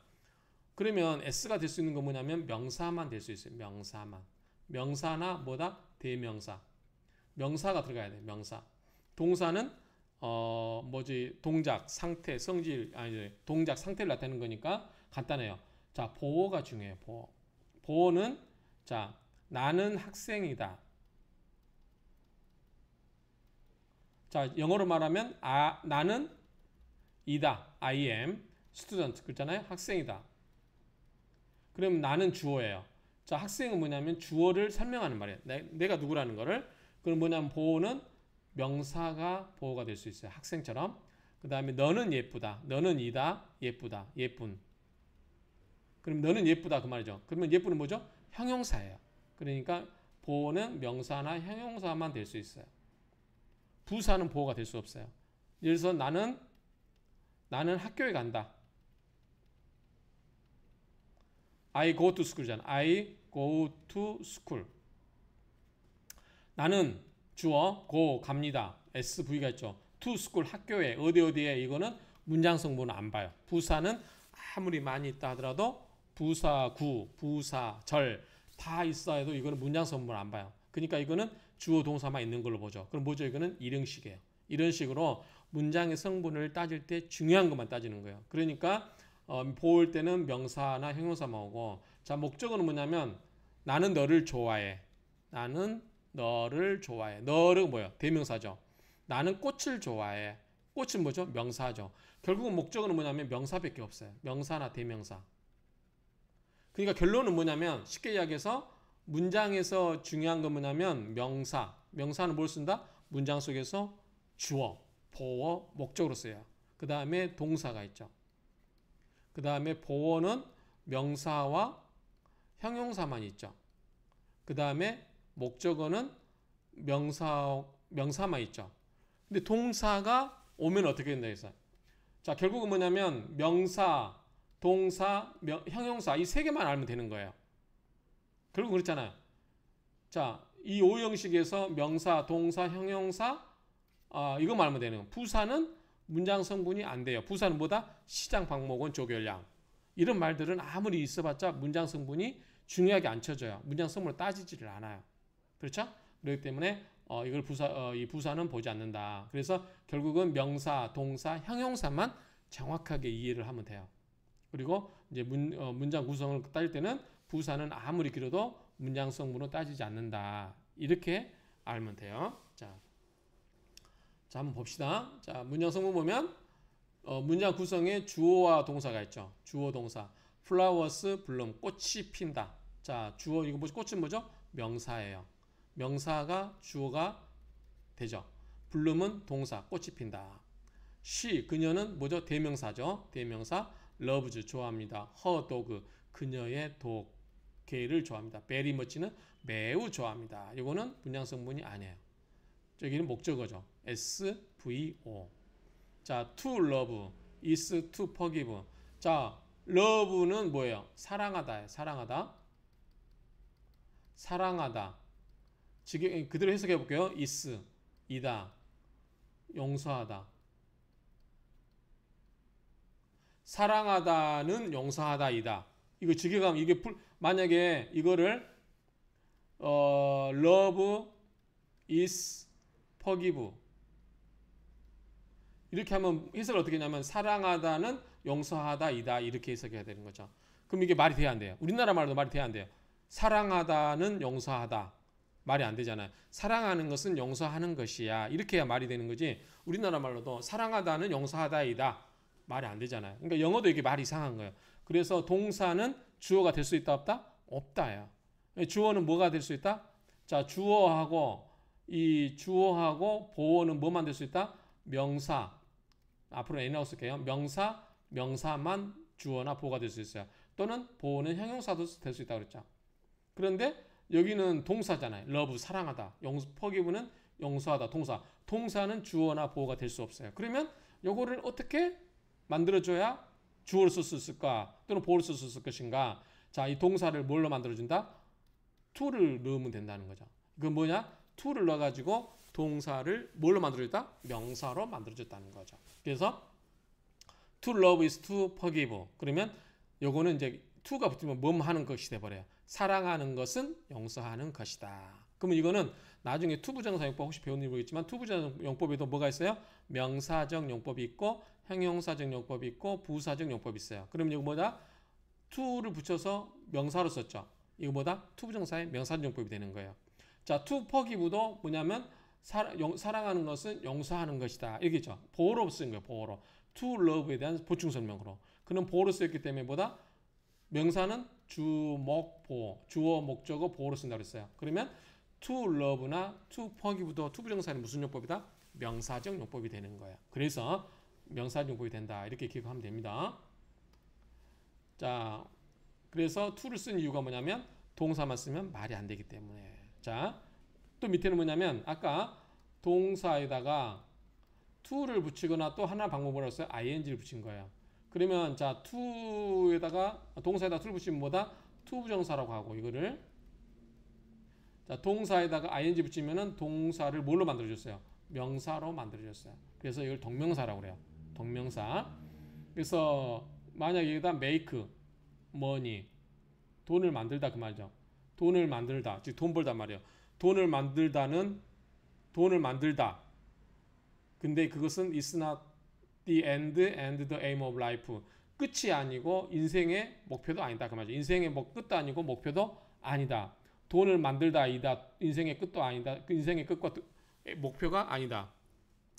그러면 S가 될 수 있는 건 뭐냐면 명사만 될 수 있어요. 명사만. 명사나 뭐다? 대명사. 명사가 들어가야 돼. 요 명사. 동사는 어 뭐지 동작 상태 성질 아니 동작 상태를 나타내는 거니까 간단해요. 자보호가중요해보호보호는자 나는 학생이다. 자 영어로 말하면 아 나는 이다 I am student 그랬잖아요 학생이다. 그럼 나는 주어예요. 자 학생은 뭐냐면 주어를 설명하는 말이에요. 내, 가 누구라는 거를 그럼 뭐냐면 보호는 명사가 보호가 될 수 있어요. 학생처럼. 그 다음에 너는 예쁘다. 너는 이다. 예쁘다. 예쁜. 그럼 너는 예쁘다 그 말이죠. 그러면 예쁘는 뭐죠? 형용사예요. 그러니까 보호는 명사나 형용사만 될 수 있어요. 부사는 보호가 될 수 없어요. 예를 들어서 나는 나는 학교에 간다. I go to s c h o o l 잖아 I go to school. 나는 주어 고 갑니다. SV가 있죠. to school 학교에 어디 어디에 이거는 문장성분안 봐요. 부사는 아무리 많이 있다 하더라도 부사구, 부사절 다 있어 해도 이거는 문장성분 안 봐요. 그러니까 이거는 주어 동사만 있는 걸로 보죠. 그럼 뭐죠? 이거는 일형식이에요. 이런 식으로 문장의 성분을 따질 때 중요한 것만 따지는 거예요. 그러니까 어, 볼 때는 명사나 형용사만 오고 자 목적은 뭐냐면 나는 너를 좋아해. 나는 너를 좋아해. 너를 뭐야? 대명사죠. 나는 꽃을 좋아해. 꽃은 뭐죠? 명사죠. 결국은 목적은 뭐냐면 명사밖에 없어요. 명사나 대명사. 그러니까 결론은 뭐냐면 쉽게 이야기해서 문장에서 중요한 건 뭐냐면 명사. 명사는 뭘 쓴다? 문장 속에서 주어, 보어, 목적으로 써요. 그 다음에 동사가 있죠. 그 다음에 보어는 명사와 형용사만 있죠. 그 다음에 목적어는 명사 명사만 있죠. 근데 동사가 오면 어떻게 된다 해서 자 결국은 뭐냐면 명사, 동사, 명, 형용사 이 세 개만 알면 되는 거예요. 결국 그렇잖아요. 자이 오형식에서 명사, 동사, 형용사 아, 이거 말하면 되는 거예요. 부사는 문장 성분이 안 돼요. 부사는 뭐다? 시장 방목원 조결량. 이런 말들은 아무리 있어봤자 문장 성분이 중요하게 안 쳐져요. 문장 성분을 따지지를 않아요. 그렇죠? 그렇기 때문에 어, 이걸 부사 어, 이 부사는 보지 않는다. 그래서 결국은 명사, 동사, 형용사만 정확하게 이해를 하면 돼요. 그리고 이제 문, 어, 문장 구성을 따질 때는 부사는 아무리 길어도 문장성으로 따지지 않는다. 이렇게 알면 돼요. 자, 자 한번 봅시다. 자, 문장성분 보면 어, 문장 구성에 주어와 동사가 있죠. 주어 동사. flowers, 블럼, 꽃이 핀다. 자, 주어 이거 뭐죠? 꽃은 뭐죠? 명사예요. 명사가 주어가 되죠. 블룸은 동사, 꽃이 핀다. she, 그녀는 뭐죠? 대명사죠. 대명사, loves, 좋아합니다. her dog, 그녀의 독, 개를 좋아합니다. very much는 매우 좋아합니다. 이거는 분량 성분이 아니에요. 여기는 목적어죠. s, v, o. 자, to love, is to forgive. 자, love는 뭐예요? 사랑하다 사랑하다. 사랑하다. 지금 그대로 해석해 볼게요. is, 이다, 용서하다. 사랑하다는 용서하다이다. 이거 직역하면 이게 풀, 만약에 이거를 어, love is forgive 이렇게 하면 해석을 어떻게 하냐면 사랑하다는 용서하다이다 이렇게 해석해야 되는 거죠. 그럼 이게 말이 돼야 안 돼요. 우리나라 말로 말이 돼야 안 돼요. 사랑하다는 용서하다. 말이 안 되잖아요. 사랑하는 것은 용서하는 것이야. 이렇게 해야 말이 되는 거지. 우리나라 말로도 사랑하다는 용서하다이다. 말이 안 되잖아요. 그러니까 영어도 이게 말이 이상한 거예요. 그래서 동사는 주어가 될 수 있다 없다? 없다야. 주어는 뭐가 될 수 있다? 자, 주어하고 이 주어하고 보어는 뭐만 될 수 있다? 명사. 앞으로 애나 쓸게요. 명사, 명사만 주어나 보가 어될수 있어요. 또는 보어는 형용사도 될 수 있다고 그랬죠. 그런데 여기는 동사잖아요. 러브 사랑하다. 영수 퍼기 r 는 용서하다 동사. 동사는 주어나 보호가될 수 없어요. 그러면 요거를 어떻게 만들어 줘야 주어를 쓸수 있을까? 또는 보호를쓸수 있을 것인가? 자, 이 동사를 뭘로 만들어 준다? to를 넣으면 된다는 거죠. 이건 뭐냐? to를 넣어 가지고 동사를 뭘로 만들어 줬다? 명사로 만들어 줬다는 거죠. 그래서 to love is to forgive. 그러면 요거는 이제 to가 붙으면 뭐뭐 하는 것이 돼 버려요. 사랑하는 것은 용서하는 것이다. 그러면 이거는 나중에 투부정사 용법 혹시 배운 일모겠지만 투부정 용법에도 뭐가 있어요? 명사적 용법이 있고 형용사적 용법이 있고 부사적 용법이 있어요. 그럼 이거 뭐다? 투를 붙여서 명사로 썼죠. 이거 뭐다? 투부정사의 명사적 용법이 되는 거예요. 자, 투 포기부도 뭐냐면 사, 용, 사랑하는 것은 용서하는 것이다. 이렇게죠. 보호로 쓴 거예요. 보호로. 투 러브에 대한 보충 설명으로. 그는 보호로 쓰였기 때문에 뭐다? 명사는 주목보, 주어 목적어 보호로 쓴다 그랬어요. 그러면 to love나 to forgive도 to 부정사는 무슨 용법이다? 명사적 용법이 되는 거예요. 그래서 명사적 용법이 된다. 이렇게 기억하면 됩니다. 자, 그래서 to를 쓴 이유가 뭐냐면 동사만 쓰면 말이 안 되기 때문에. 자, 또 밑에는 뭐냐면 아까 동사에다가 to를 붙이거나 또 하나 방법으로 써서 ing를 붙인 거예요. 그러면 자 to에다가 동사에다 to를 붙이면 뭐다? to 부정사라고 하고 이거를 자 동사에다가 ing 붙이면은 동사를 뭘로 만들어줬어요? 명사로 만들어줬어요. 그래서 이걸 동명사라고 그래요. 동명사. 그래서 만약 여기다 make money 돈을 만들다 그 말이죠. 돈을 만들다 즉돈 벌단 말이에요. 돈을 만들다는 돈을 만들다. 근데 그것은 is not the end and the aim of life 끝이 아니고 인생의 목표도 아니다 그 말이죠. 인생의 뭐 끝도 아니고 목표도 아니다. 돈을 만들다 이다 인생의 끝도 아니다. 그 인생의 끝과 목표가 아니다.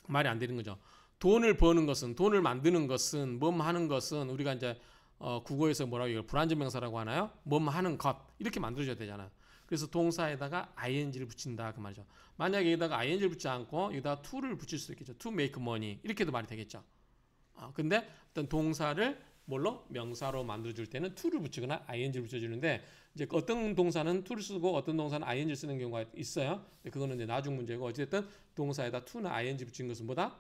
말이 안 되는 거죠. 돈을 버는 것은 돈을 만드는 것은 뭐 하는 것은 우리가 이제 어, 국어에서 뭐라고 이걸 불완전 명사라고 하나요? 뭐 하는 것 이렇게 만들어줘야 되잖아요. 그래서 동사에다가 ing를 붙인다 그 말이죠. 만약에 여기다가 ing를 붙지 않고 여기다가 to를 붙일 수도 있겠죠. to make money 이렇게도 말이 되겠죠. 아, 근데 어떤 동사를 뭘로 명사로 만들어 줄 때는 to를 붙이거나 ing를 붙여 주는데 이제 어떤 동사는 to를 쓰고 어떤 동사는 ing를 쓰는 경우가 있어요. 근데 그거는 이제 나중 문제고 어쨌든 동사에다 to나 ing 붙인 것은 뭐다?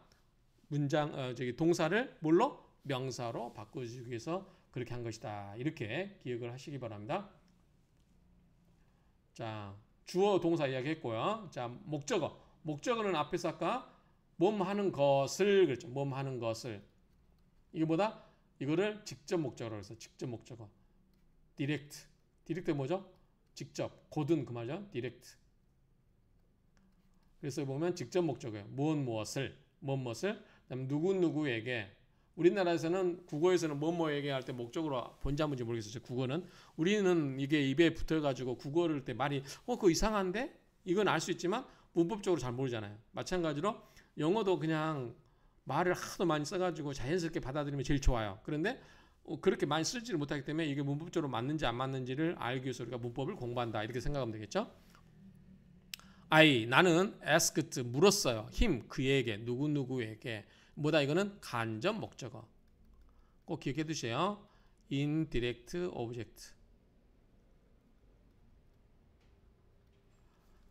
문장 어, 저기 동사를 뭘로 명사로 바꿔 주기 위해서 그렇게 한 것이다. 이렇게 기억을 하시기 바랍니다. 자, 주어 동사 이야기했고요. 자, 목적어. 목적어는 앞에서 아까 몸 하는 것을 그랬죠. 몸 하는 것을 이거보다 이거를 직접 목적어로 해서 직접 목적어. 디렉트. 디렉트 뭐죠? 직접. 고든 그 말이죠. 디렉트. 그래서 보면 직접 목적어예요. 무엇 무엇을, 무엇 무엇을, 그다음 누구 누구에게. 우리나라에서는 국어에서는 무 뭐에게 할 때 목적으로 본지 안지 모르겠어요. 국어는 우리는 이게 입에 붙어가지고 국어를 때 말이 어 그 이상한데 이건 알 수 있지만 문법적으로 잘 모르잖아요. 마찬가지로 영어도 그냥 말을 하도 많이 써가지고 자연스럽게 받아들이면 제일 좋아요. 그런데 어, 그렇게 많이 쓰지를 못하기 때문에 이게 문법적으로 맞는지 안 맞는지를 알기 위해서 우리가 문법을 공부한다 이렇게 생각하면 되겠죠. I 나는 asked 물었어요. 힘 그에게 누구 누구에게 뭐다 이거는 간접 목적어 꼭 기억해 두세요. indirect object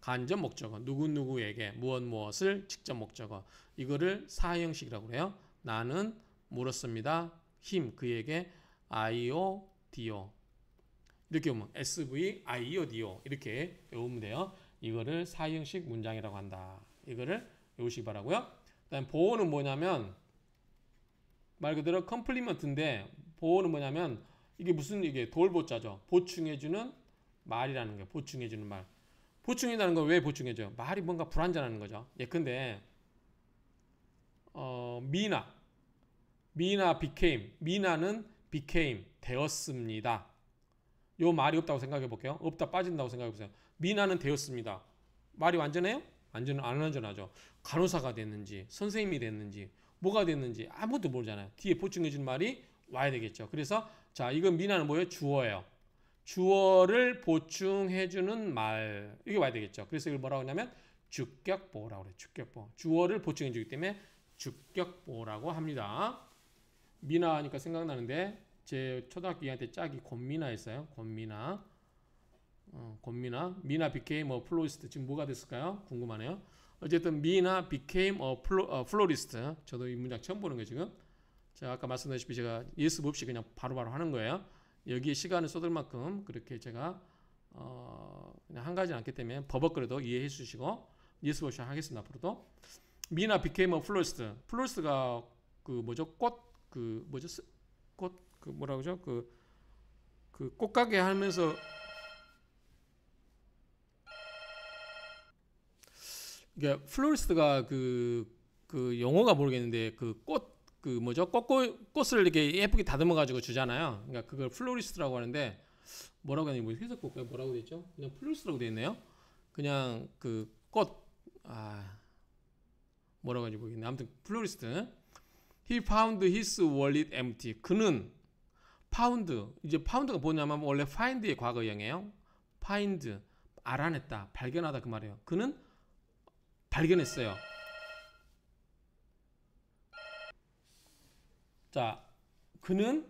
간접 목적어 누구누구에게 무엇 무엇을 직접 목적어 이거를 사형식이라고 해요 나는 물었습니다. 힘 그에게 아이오 디오 이렇게 보면 SV 아이오 디오 이렇게 외우면 돼요. 이거를 사형식 문장이라고 한다. 이거를 외우시기 바라고요. 그다음 보호는 뭐냐면 말 그대로 컴플리먼트인데 보호는 뭐냐면 이게 무슨 이게 돌보자죠. 보충해주는 말이라는 거예요. 보충해주는 말. 보충이라는 건 왜 보충해줘요? 말이 뭔가 불완전하는 거죠. 예컨대 어, 미나 미나 became 미나는 became 되었습니다. 요 말이 없다고 생각해 볼게요. 없다 빠진다고 생각해 보세요. 미나는 되었습니다. 말이 완전해요? 완전 안 완전하죠. 간호사가 됐는지 선생님이 됐는지 뭐가 됐는지 아무도 모르잖아요. 뒤에 보충해 준 말이 와야 되겠죠. 그래서 자 이건 미나는 뭐예요? 주어예요. 주어를 보충해 주는 말. 이게 와야 되겠죠. 그래서 이걸 뭐라고 하냐면 주격보라고 그래. 주격보. 주어를 보충해 주기 때문에 주격보라고 합니다. 미나 니까 생각나는데 제 초등학교 2학년 때 짝이 권미나 했어요. 권미나. 어, 권미나. 미나 became a florist. 지금 뭐가 됐을까요? 궁금하네요. 어쨌든 미나 became a 어, florist. 저도 이 문장 처음 보는 거예요, 지금. 제가 아까 말씀드렸다시피 제가 예습 없이 그냥 바로바로 바로 하는 거예요. 여기에 시간을 쏟을 만큼 그렇게 제가 어, 그냥 한 가지는 않기 때문에 버벅거려도 이해해 주시고 뉴스워시 하겠습니다. 앞으로도 미나 became a florist. florist가 그 뭐죠? 꽃 그 뭐죠? 꽃 그뭐라그죠 그, 그 꽃가게 하면서 이게 그러니까 플로리스트가 그, 그 영어가 모르겠는데 그꽃 그 뭐죠 꽃, 꽃을 이렇게 예쁘게 다듬어 가지고 주잖아요. 그러니까 그걸 플로리스트라고 하는데 뭐라고 하는뭐 회색 꽃 뭐라고 돼죠 그냥 플로리스트라고 돼 있네요. 그냥 그 꽃아 뭐라고 하지 모르겠네. 아무튼 플로리스트. He found his wallet empty. 그는 파운드 이제 파운드가 뭐냐면 원래 find의 과거형이에요. find 알아냈다, 발견하다 그 말이에요. 그는 발견했어요. 자, 그는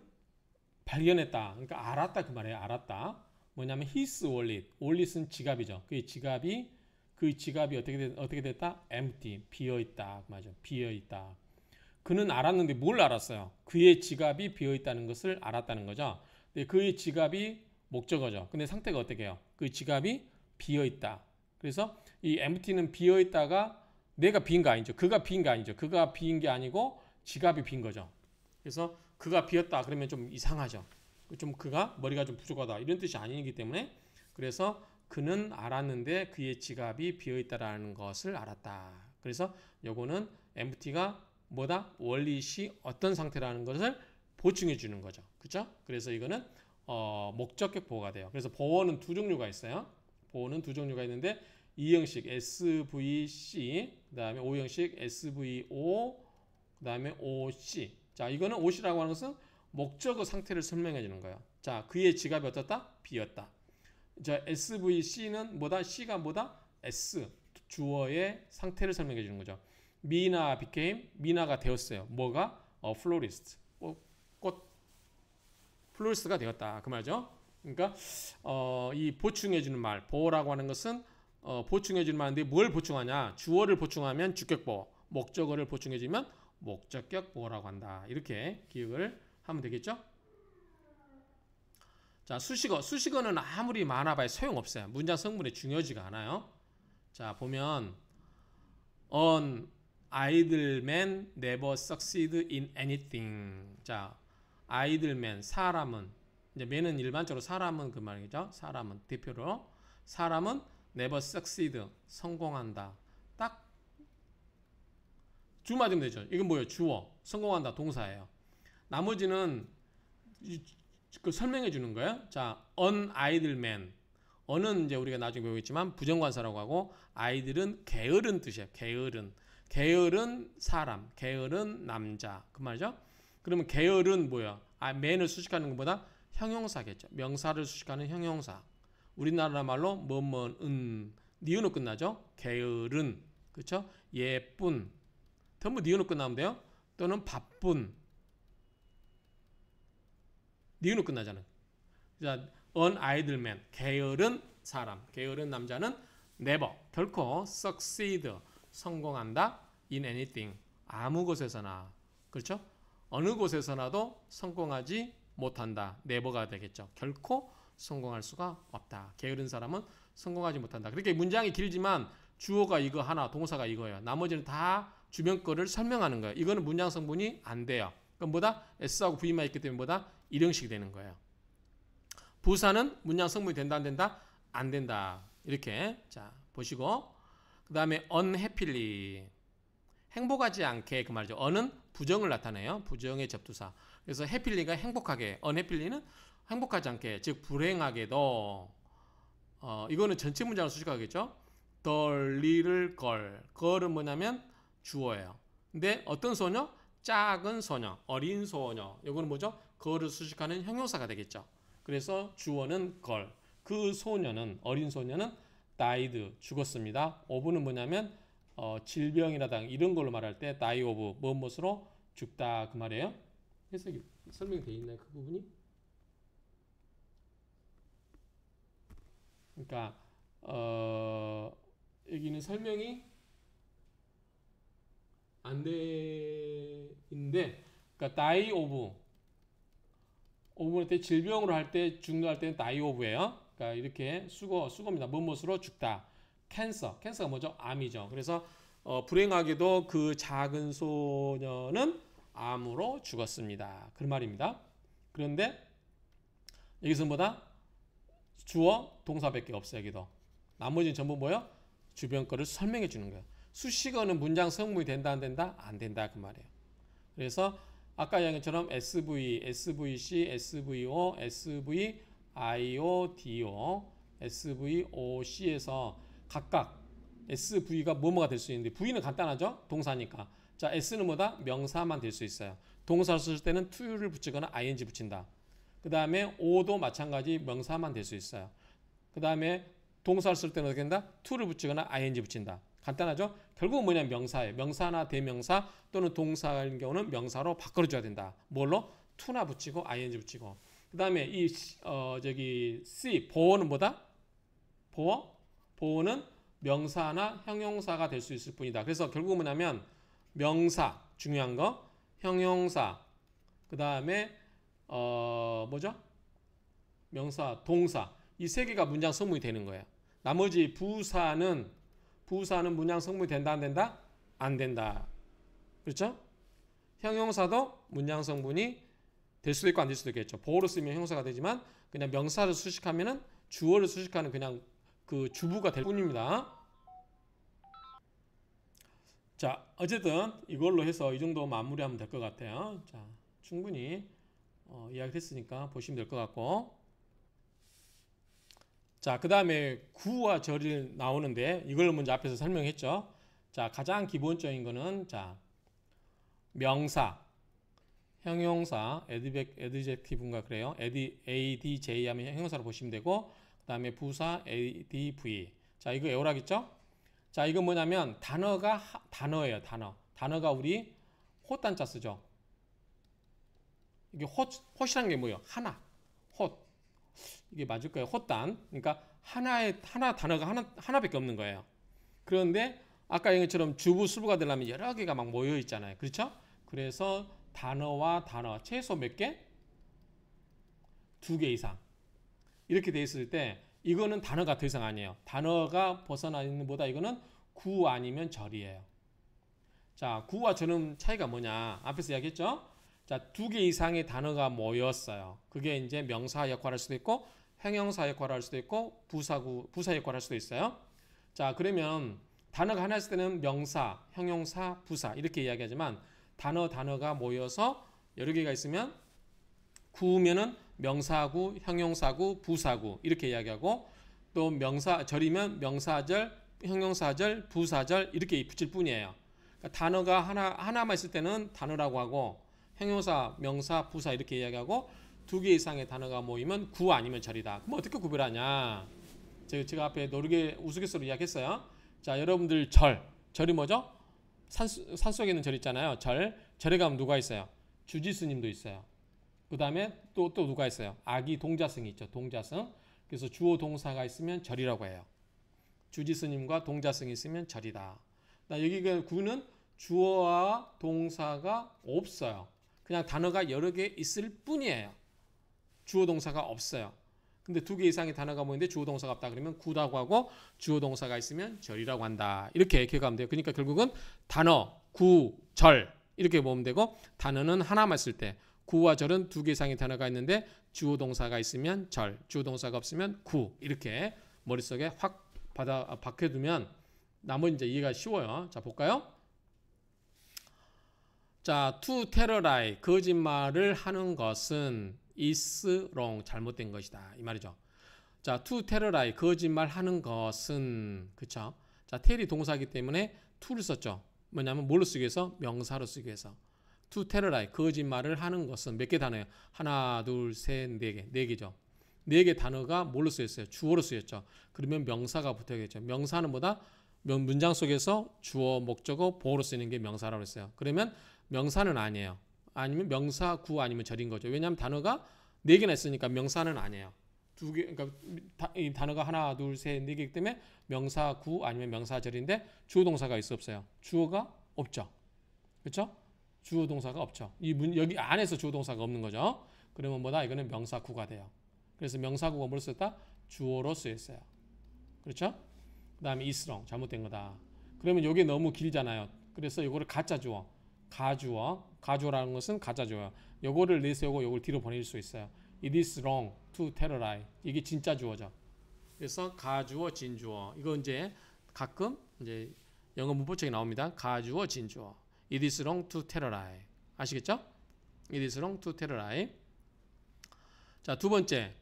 발견했다. 그러니까 알았다 그 말이에요. 알았다. 뭐냐면 his wallet. wallet은 지갑이죠. 그 지갑이 그 지갑이 어떻게 됐, 어떻게 됐다? empty. 비어 있다. 맞아. 그 비어 있다. 그는 알았는데 뭘 알았어요? 그의 지갑이 비어 있다는 것을 알았다는 거죠. 근데 그의 지갑이 목적어죠. 근데 상태가 어떻게 해요? 그 지갑이 비어 있다. 그래서 이 empty는 비어 있다가 내가 빈거 아니죠. 그가 빈거 아니죠. 그가 빈 게 아니고 지갑이 빈 거죠. 그래서 그가 비었다 그러면 좀 이상하죠. 좀 그가 머리가 좀 부족하다 이런 뜻이 아니기 때문에 그래서 그는 알았는데 그의 지갑이 비어 있다라는 것을 알았다. 그래서 요거는 MT가 뭐다 원리시 어떤 상태라는 것을 보충해 주는 거죠. 그렇죠? 그래서 이거는 어, 목적격 보호가 돼요. 그래서 보호는 두 종류가 있어요. 보호는 두 종류가 있는데 이형식 e SVC, 그다음에 O형식 SVO, 그다음에 OC. 자, 이거는 옷이라고 하는 것은 목적의 그 상태를 설명해 주는 거예요. 자, 그의 지갑이 어떻다? 비었다. 자, SVC는 뭐다? C가 뭐다? S. 주어의 상태를 설명해 주는 거죠. 미나 became 미나가 되었어요. 뭐가? 어, florist. 꽃, 꽃. 플로리스트가 되었다. 그 말이죠. 그러니까 어, 이 보충해 주는 말, 보호라고 하는 것은 어, 보충해 주는 말인데 뭘 보충하냐? 주어를 보충하면 주격보어, 목적어를 보충해 주면 목적격 보호라고 한다. 이렇게 기억을 하면 되겠죠? 자, 수식어. 수식어는 아무리 많아봐야 소용없어요. 문장 성분이 중요하지가 않아요. 자, 보면 on idleman never succeed in anything. 자, idleman 사람은 이제 맨은 일반적으로 사람은 그 말이죠. 사람은 대표로 사람은 never succeed 성공한다. 주 맞으면 되죠. 이건 뭐예요? 주어. 성공한다. 동사예요. 나머지는 그 설명해 주는 거예요. 자, an idle man. 어는 이제 우리가 나중에 배우겠지만 부정관사라고 하고 아이들은 게으른 뜻이에요. 게으른. 게으른 사람, 게으른 남자. 그 말이죠. 그러면 게으른 뭐야? 아, 맨을 수식하는 것보다 형용사겠죠. 명사를 수식하는 형용사. 우리나라 말로 뭐뭐은 니은으로 끝나죠. 게으른. 그렇죠? 예쁜, 전부 니은으로 끝나면 돼요. 또는 바쁜 니은으로 끝나잖아 자, an idle man 게으른 사람, 게으른 남자는 never 결코 succeed 성공한다 in anything 아무 곳에서나 그렇죠? 어느 곳에서나도 성공하지 못한다. 네버가 되겠죠. 결코 성공할 수가 없다. 게으른 사람은 성공하지 못한다. 그렇게 문장이 길지만 주어가 이거 하나, 동사가 이거예요. 나머지는 다 주변 거를 설명하는 거예요. 이거는 문장 성분이 안 돼요. 그럼 뭐다? S하고 V만 있기 때문에 뭐다? 일형식이 되는 거예요. 부사는 문장 성분이 된다 안 된다? 안 된다. 이렇게 자 보시고 그 다음에 unhappily 행복하지 않게 그 말이죠. un은 부정을 나타내요. 부정의 접두사. 그래서 해필리가 행복하게 언해필리는 행복하지 않게 즉 불행하게도 어 이거는 전체 문장을 수식하겠죠. 덜 리를 걸. 걸은 뭐냐면 주어예요. 근데 어떤 소녀? 작은 소녀, 어린 소녀. 이거는 뭐죠? 걸을 수식하는 형용사가 되겠죠. 그래서 주어는 걸, 그 소녀는 어린 소녀는 died 죽었습니다. 오브는 뭐냐면 어, 질병이라든 이런 걸로 말할 때 die of 무엇으로 죽다 그 말이에요. 해석이 설명이 되어 있나요 그 부분이? 그러니까 어, 여기는 설명이 안돼인데 그러니까 다이 오브 오브할 때 질병으로 할때 중도할 때는 다이 오브예요 그러니까 이렇게 수거 수거입니다. 무엇으로 죽다. 캔서 캔서가 뭐죠? 암이죠. 그래서 어, 불행하게도 그 작은 소녀는 암으로 죽었습니다. 그런 말입니다. 그런데 여기서 뭐다? 주어 동사밖에 없어요. 여기도 나머지는 전부 뭐요? 주변 거를 설명해 주는 거예요. 수식어는 문장 성분이 된다 안 된다? 안 된다 그 말이에요. 그래서 아까 이야기한 것처럼 SV, SVC, SVO, SVIO, DO, SVOC에서 각각 SV가 뭐뭐가 될 수 있는데 V는 간단하죠? 동사니까. 자, S는 뭐다? 명사만 될 수 있어요. 동사 쓸 때는 to를 붙이거나 ing 붙인다. 그 다음에 O도 마찬가지 명사만 될 수 있어요. 그 다음에 동사를 쓸 때는 어떻게 된다? to를 붙이거나 ing 붙인다. 간단하죠? 결국은 뭐냐 명사예요. 명사나 대명사 또는 동사인 경우는 명사로 바꿔줘야 된다. 뭘로? 투나 붙이고 ing 붙이고. 그 다음에 이 어, 저기 C 보어는 뭐다? 보어? 보어는 명사나 형용사가 될 수 있을 뿐이다. 그래서 결국은 뭐냐면 명사 중요한 거 형용사 그 다음에 어 뭐죠? 명사 동사 이 세 개가 문장 소문이 되는 거예 나머지 부사는 부사는 문양 성분이 된다 안 된다? 안 된다. 그렇죠? 형용사도 문양 성분이 될 수도 있고 안 될 수도 있겠죠. 보호를 쓰면 형사가 되지만 그냥 명사를 수식하면 주어를 수식하는 그냥 그 주부가 될 뿐입니다. 자, 어쨌든 이걸로 해서 이 정도 마무리하면 될 것 같아요. 자, 충분히 어, 이야기 했으니까 보시면 될 것 같고 자, 그 다음에 구와 절이 나오는데 이걸 먼저 앞에서 설명했죠. 자, 가장 기본적인 거는 자, 명사, 형용사, 에드백, 에드젝티브인가 그래요. AD, ADJ 하면 형용사로 보시면 되고 그 다음에 부사 ADV. 자, 이거 에어라겠죠 자, 이건 뭐냐면 단어가 단어예요, 단어. 단어가 우리 호단자 쓰죠. 이게 호, 호시란 게 뭐예요? 하나. 이게 맞을까요? 헛단. 그러니까 하나의 하나 단어가 하나 하나밖에 없는 거예요. 그런데 아까 얘기처럼 주부 수부가 되려면 여러 개가 막 모여 있잖아요. 그렇죠? 그래서 단어와 단어 최소 몇 개? 두 개 이상. 이렇게 돼 있을 때 이거는 단어가 더 이상 아니에요. 단어가 벗어나 는 보다 이거는 구 아니면 절이에요. 자, 구와 절은 차이가 뭐냐? 앞에서 이야기했죠? 자, 두 개 이상의 단어가 모였어요. 그게 이제 명사 역할을 할 수도 있고 행형사에 괄할 수도 있고 부사구 부사에 괄할 수도 있어요. 자 그러면 단어가 하나 있을 때는 명사, 형용사, 부사 이렇게 이야기하지만 단어 단어가 모여서 여러 개가 있으면 구면은 우 명사구, 형용사구, 부사구 이렇게 이야기하고 또 명사 절이면 명사절, 형용사절, 부사절 이렇게 붙일 뿐이에요. 그러니까 단어가 하나 하나만 있을 때는 단어라고 하고 형용사, 명사, 부사 이렇게 이야기하고 두개 이상의 단어가 모이면 구 아니면 절이다. 그럼 어떻게 구별하냐? 제가, 제가 앞에 노르게 우스갯소리 이야기했어요. 자, 여러분들 절. 절이 뭐죠? 산, 산 속에는 절 있잖아요. 절. 절에 가면 누가 있어요? 주지스님도 있어요. 그 다음에 또, 또 누가 있어요? 아기 동자승이 있죠. 동자승. 그래서 주어 동사가 있으면 절이라고 해요. 주지스님과 동자승이 있으면 절이다. 나여기 그 구는 주어와 동사가 없어요. 그냥 단어가 여러 개 있을 뿐이에요. 주어 동사가 없어요. 근데 두 개 이상의 단어가 모이는데 주어 동사가 없다 그러면 구라고 하고 주어 동사가 있으면 절이라고 한다. 이렇게 기억하면 돼요. 그러니까 결국은 단어, 구, 절 이렇게 보면 되고 단어는 하나만 쓸 때 구와 절은 두 개 이상의 단어가 있는데 주어 동사가 있으면 절, 주어 동사가 없으면 구 이렇게 머릿속에 확 받아 아, 박혀 두면 나머지 이제 이해가 쉬워요. 자, 볼까요? 자, to t e r r o r 거짓말을 하는 것은 is wrong 잘못된 것이다 이 말이죠. 자, to t e r r o r i e 거짓말하는 것은 그쵸? 자, 테리 동사기 때문에 to를 썼죠. 뭐냐면 뭘로 쓰기 위해서 명사로 쓰기 위해서 to t e r r o r i e 거짓말을 하는 것은 몇 개 단어예요? 하나, 둘, 셋, 네 개, 네 개죠. 네 개 단어가 뭘로 쓰였어요? 주어로 쓰였죠. 그러면 명사가 붙어야겠죠. 명사는 뭐다? 문장 속에서 주어, 목적어, 보어로 쓰는 이게 명사라고 했어요. 그러면 명사는 아니에요. 아니면 명사 구 아니면 절인 거죠. 왜냐하면 단어가 네 개나 있으니까 명사는 아니에요. 두 개, 그러니까 이 단어가 하나, 둘, 셋, 네 개이기 때문에 명사 구 아니면 명사 절인데 주어 동사가 있어 없어요. 주어가 없죠. 그렇죠? 주어 동사가 없죠. 이 문, 여기 안에서 주어 동사가 없는 거죠. 그러면 뭐다? 이거는 명사 구가 돼요. 그래서 명사 구가 뭘 썼다? 주어로 쓰였어요. 그렇죠? 그 다음에 이스롱 잘못된 거다. 그러면 이게 너무 길잖아요. 그래서 이거를 가짜 주어. 가주어 가주어라는 것은 가짜조야 요거를 내세우고 요걸 뒤로 보낼 수 있어요 It is wrong to terrorize 이게 진짜 주어죠 그래서 가주어 진주어 이거 이제 가끔 이제 영어 문법책에 나옵니다 가주어 진주어 It is wrong to terrorize 아시겠죠? It is wrong to terrorize 자두 번째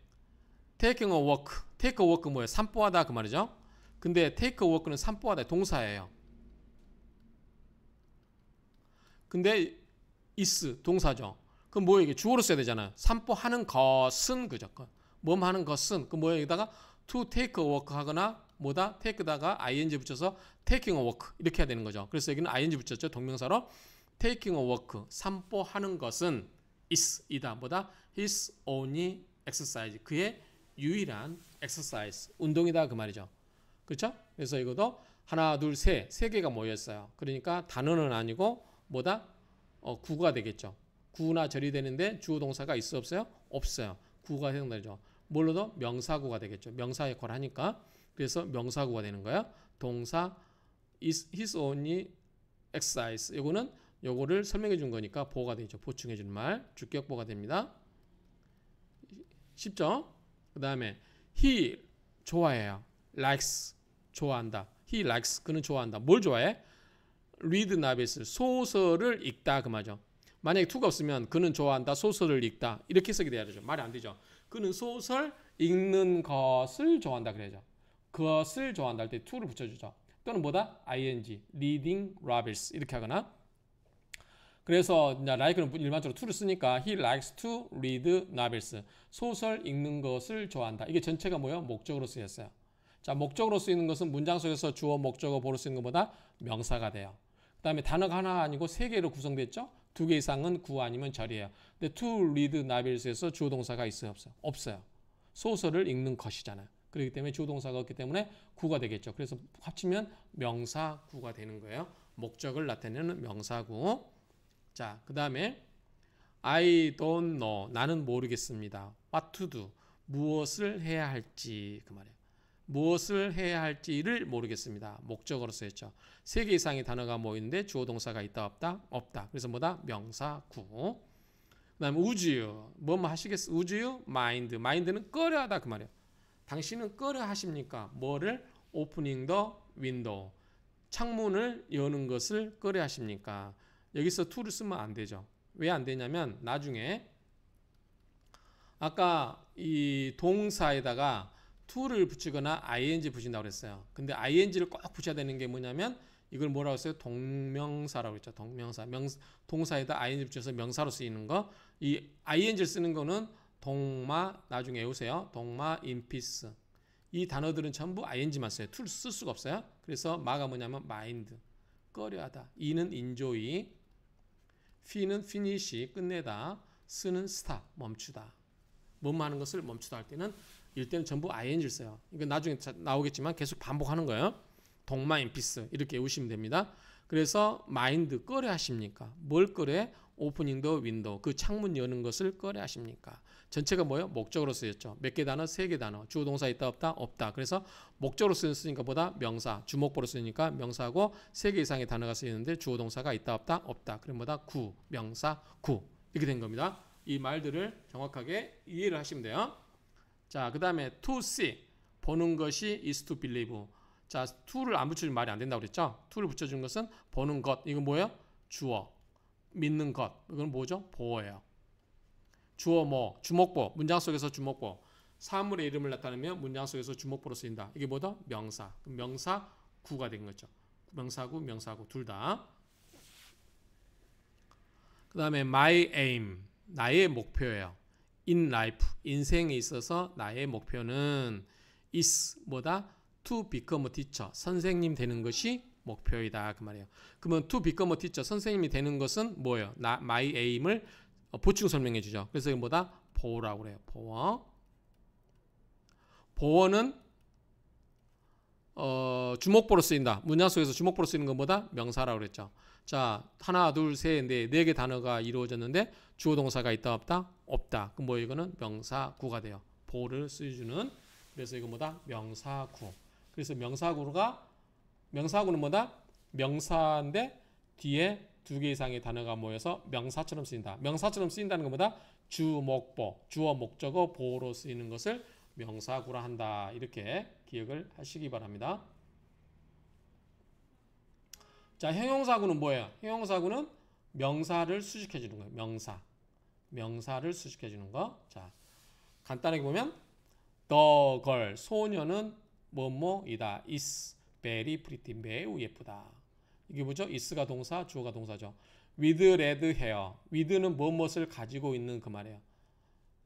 taking a walk take a walk 뭐예요? 산보하다 그 말이죠 근데 take a walk는 산보하다 동사예요 근데 이스 동사죠. 그 뭐야 이게 주어로 써야 되잖아요. 산보하는 것은 그죠. 몸 하는 것은 그 뭐야 여기다가 to take a walk 하거나 뭐다 take다가 ing 붙여서 taking a walk 이렇게 해야 되는 거죠. 그래서 여기는 ing 붙였죠. 동명사로 taking a walk 산보하는 것은 is 이다 뭐다 his only exercise 그의 유일한 exercise 운동이다 그 말이죠. 그렇죠? 그래서 이것도 하나 둘 셋 세 개가 모였어요. 그러니까 단어는 아니고 뭐다? 어, 구가 되겠죠. 구나 절이 되는데 주어 동사가 있어 없어요? 없어요. 구가 생각나죠 뭘로도 명사구가 되겠죠. 명사 역할을 하니까. 그래서 명사구가 되는 거예요 동사 is his only exercise. 요거는 요거를 설명해 준 거니까 보호가 되죠. 보충해 준 말. 주격 보호가 됩니다. 쉽죠? 그다음에 he 좋아해요. likes 좋아한다. he likes 그는 좋아한다. 뭘 좋아해? 리드 나비스 소설을 읽다 그 말이죠. 만약에 투가 없으면 그는 좋아한다 소설을 읽다 이렇게 쓰게 돼야 되죠. 말이 안 되죠. 그는 소설 읽는 것을 좋아한다 그래야죠. 그것을 좋아한다 할 때투를 붙여주죠. 또는 뭐다? ing, reading rabbits 이렇게 하거나 그래서 이제 like는 일반적으로 to를 쓰니까 he likes to read novels 소설 읽는 것을 좋아한다. 이게 전체가 뭐예요? 목적으로 쓰였어요. 자 목적으로 쓰이는 것은 문장 속에서 주어 목적어 보를 쓰는 것보다 명사가 돼요. 다음에 단어가 하나 아니고 세 개로 구성됐죠? 두 개 이상은 구 아니면 절이에요. 근데 to read 나벨스에서 주어 동사가 있어요? 없어요? 없어요. 소설을 읽는 것이잖아요. 그렇기 때문에 주어 동사가 없기 때문에 구가 되겠죠. 그래서 합치면 명사구가 되는 거예요. 목적을 나타내는 명사구. 자, 그 다음에 I don't know. 나는 모르겠습니다. What to do. 무엇을 해야 할지 그 말이에요. 무엇을 해야 할지를 모르겠습니다. 목적으로서 했죠. 세 개 이상의 단어가 모이는데 주어 동사가 있다 없다 없다. 그래서 뭐다 명사 구. 그다음에 우주유 뭐뭐 하시겠어? 우주유 마인드 마인드는 꺼려하다 그 말이에요. 당신은 꺼려 하십니까? 뭐를 오프닝 더 윈도우 창문을 여는 것을 꺼려 하십니까? 여기서 t 를 쓰면 안 되죠. 왜 안 되냐면 나중에 아까 이 동사에다가 to를 붙이거나 ing 붙인다고 그랬어요. 근데 ing를 꼭 붙여야 되는 게 뭐냐면 이걸 뭐라고 했어요? 동명사라고 했죠. 동명사. 명, 동사에다 ing 붙여서 명사로 쓰이는 거. 이 ing를 쓰는 거는 동마 나중에 외우세요. 동마 인피스. 이 단어들은 전부 ing만 써요. to를 쓸 수가 없어요. 그래서 마가 뭐냐면 mind. 꺼려하다. 이는 enjoy. fin은 finish 끝내다. 쓰는 stop 멈추다. 뭐뭐 하는 것을 멈추다 할 때는 일대는 전부 ing를 써요. 이거 나중에 나오겠지만 계속 반복하는 거예요. 동마 인피스 이렇게 외우시면 됩니다. 그래서 마인드 꺼려 하십니까? 뭘 꺼려? 오프닝 더 윈도우 그 창문 여는 것을 꺼려 하십니까? 전체가 뭐예요? 목적으로 쓰였죠. 몇 개 단어? 세 개 단어. 주어 동사 있다 없다? 없다. 그래서 목적으로 쓰니까 보다 명사, 주목보로 쓰니까 명사고 세 개 이상의 단어가 쓰이는데 주어 동사가 있다 없다? 없다. 그럼 보다 구, 명사, 구 이렇게 된 겁니다. 이 말들을 정확하게 이해를 하시면 돼요. 자, 그 다음에 to see. 보는 것이 is to believe. 자, to를 안 붙여주면 말이 안 된다고 그랬죠? to를 붙여준 것은 보는 것. 이건 뭐예요? 주어. 믿는 것. 이건 뭐죠? 보어예요. 주어 뭐? 주목보. 문장 속에서 주목보. 사물의 이름을 나타내면 문장 속에서 주목보로 쓰인다. 이게 뭐다? 명사. 명사 구가 된 거죠. 명사구, 명사구 둘 다. 그 다음에 my aim. 나의 목표예요. in life 인생에 있어서 나의 목표는 is 뭐다 to become a teacher 선생님 되는 것이 목표이다 그 말이에요. 그러면 to become a teacher 선생님이 되는 것은 뭐예요? 나 my aim을 보충 설명해 주죠. 그래서 뭐다 보라고 그래요. 보어. 보어는 어, 주목보로 쓰인다. 문장 속에서 주목보로 쓰이는 것보다 명사라고 그랬죠. 자, 하나, 둘, 셋, 넷, 네개 단어가 이루어졌는데 주어 동사가 있다 없다? 없다. 그럼 뭐 이거는 명사구가 돼요. 보를 쓰여주는 그래서 이거 뭐다? 명사구. 그래서 명사구가 명사구는 뭐다? 명사인데 뒤에 두 개 이상의 단어가 모여서 명사처럼 쓰인다. 명사처럼 쓰인다는 것보다 주목보, 주어 목적어 보로 쓰이는 것을 명사구라 한다. 이렇게 기억을 하시기 바랍니다. 자, 형용사구는 뭐예요? 형용사구는 명사를 수식해 주는 거예요. 명사. 명사를 수식해 주는 거. 자. 간단하게 보면 the girl 소녀는 뭐뭐이다. is very pretty 매우 예쁘다. 이게 뭐죠? is가 동사, 주어가 동사죠. with red hair. with는 무엇을 가지고 있는 그 말이에요.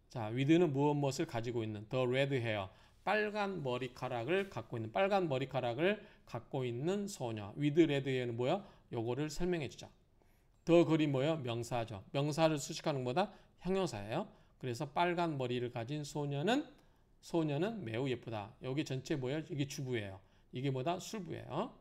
자, with는 무엇을 가지고 있는 the red hair. 빨간 머리카락을 갖고 있는 빨간 머리카락을 갖고 있는 소녀. with red hair는 뭐야? 요거를 설명해 주자. 더 글이 뭐예요? 명사죠. 명사를 수식하는 것보다 형용사예요. 그래서 빨간 머리를 가진 소녀는 소녀는 매우 예쁘다. 여기 전체 뭐예요? 이게 주부예요. 이게 뭐다? 술부예요.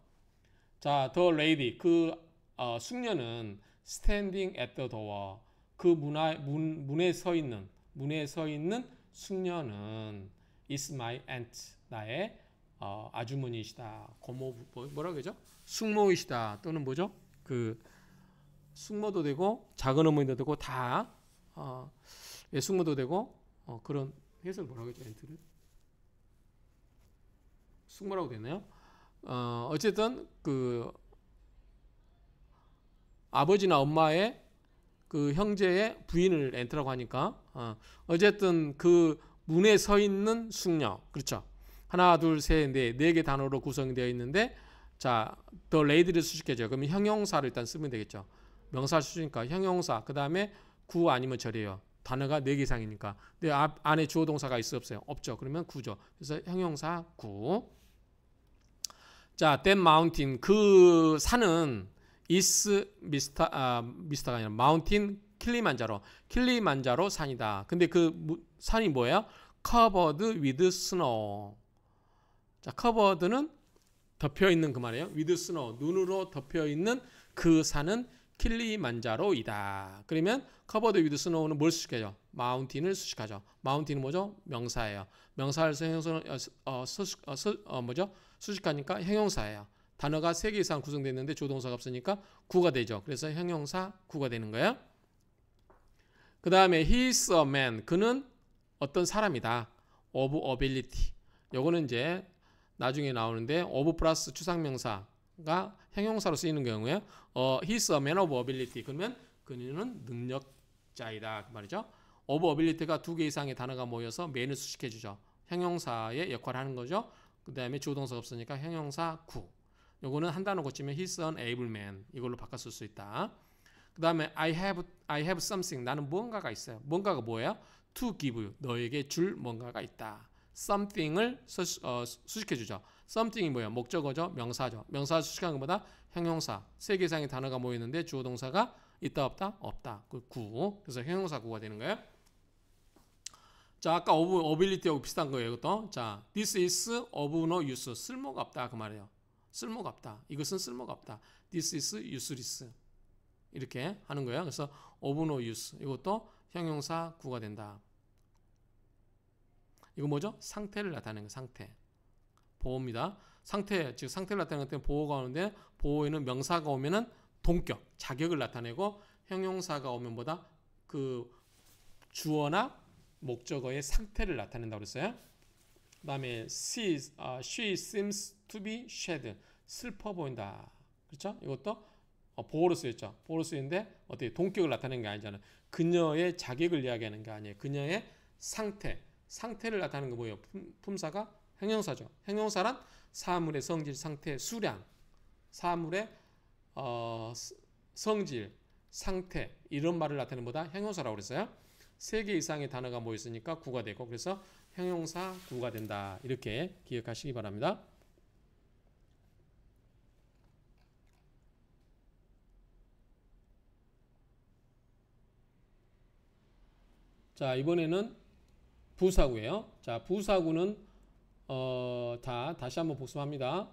자, the lady 그 어, 숙녀는 standing at the door 그 문화, 문, 문에 서 있는 문에 서 있는 숙녀는 is my aunt 나의 어, 아주머니시다 고모 뭐, 뭐라 그러죠? 숙모이시다 또는 뭐죠? 그 숙모도 되고 작은 어머니도 되고 다 어, 외숙모도 예, 되고 어, 그런 해을 뭐라고 했죠 엔트를 숙모라고 되나요? 어, 어쨌든 그 아버지나 엄마의 그 형제의 부인을 엔트라고 하니까 어, 어쨌든 그 문에 서 있는 숙녀 그렇죠 하나 둘셋넷네 개 단어로 구성되어 있는데 자, 더 레이드를 수식해줘요. 그러면 형용사를 일단 쓰면 되겠죠. 명사 수니까 형용사 그다음에 구 아니면 절이에요. 단어가 네 개 이상이니까. 근데 앞, 안에 주어 동사가 있어 없어요? 없죠. 그러면 구죠. 그래서 형용사 구. 자, that mountain 그 산은 is 미스터 아 미스터가 아니라 마운틴 킬리만자로 킬리만자로 산이다. 근데 그 산이 뭐예요? covered with snow. 자, covered는 덮여 있는 그 말이에요. with snow 눈으로 덮여 있는 그 산은 킬리만자로이다. 그러면 커버드 위드 스노우는 뭘 수식해요? 마운틴을 수식하죠. 마운틴은 뭐죠? 명사예요. 명사를 형용사 어, 어, 수식, 어, 어, 뭐죠? 수식하니까 형용사예요. 단어가 3개 이상 구성되어있는데 조동사가 없으니까 구가 되죠. 그래서 형용사 구가 되는 거예요. 그 다음에 he's a man. 그는 어떤 사람이다. of ability. 요거는 이제 나중에 나오는데 of 플러스 추상명사 가 형용사로 쓰이는 경우에 어, he's a man of ability 그러면 그는 능력자이다 그 말이죠. of ability가 두 개 이상의 단어가 모여서 man을 수식해 주죠. 형용사의 역할을 하는 거죠. 그 다음에 주동사 가 없으니까 형용사 구. 요거는 한 단어 고치면 he's an able man 이걸로 바꿔 쓸 수 있다. 그 다음에 I have I have something 나는 뭔가가 있어요. 뭔가가 뭐예요? To give 너에게 줄 뭔가가 있다. Something을 수, 어, 수식해 주죠. something이 뭐예요? 목적어죠. 명사죠. 명사 수식하는 것보다 형용사 세 개 이상의 단어가 모이는데 주어 동사가 있다 없다 없다. 그 구. 그래서 형용사 구가 되는 거예요. 자, 아까 of ability하고 비슷한 거예요. 이것도. 자, this is of no use. 쓸모가 없다 그 말이에요. 쓸모가 없다. 이것은 쓸모가 없다. This is useless. 이렇게 하는 거예요. 그래서 of no use. 이것도 형용사 구가 된다. 이거 뭐죠? 상태를 나타내는 거 상태. 보호입니다. 상태, 즉 상태를 나타내는 때는 보호가 오는데 보호에는 명사가 오면은 동격, 자격을 나타내고 형용사가 오면 뭐다? 그 주어나 목적어의 상태를 나타낸다고 그랬어요. 그 다음에 she, uh, she seems to be sad. 슬퍼 보인다. 그렇죠? 이것도 어, 보호로 쓰였죠. 보호로 쓰이는데 어떻게 동격을 나타내는 게 아니잖아요. 그녀의 자격을 이야기하는 게 아니에요. 그녀의 상태, 상태를 나타내는 거 뭐예요? 품, 품사가 형용사죠. 형용사란 사물의 성질, 상태, 수량, 사물의 어, 성질, 상태 이런 말을 나타내는 보다 형용사라고 그랬어요. 세 개 이상의 단어가 모였 있으니까 구가 되고 그래서 형용사 구가 된다. 이렇게 기억하시기 바랍니다. 자, 이번에는 부사구예요. 자, 부사구는 어, 다 다시 한번 복습합니다.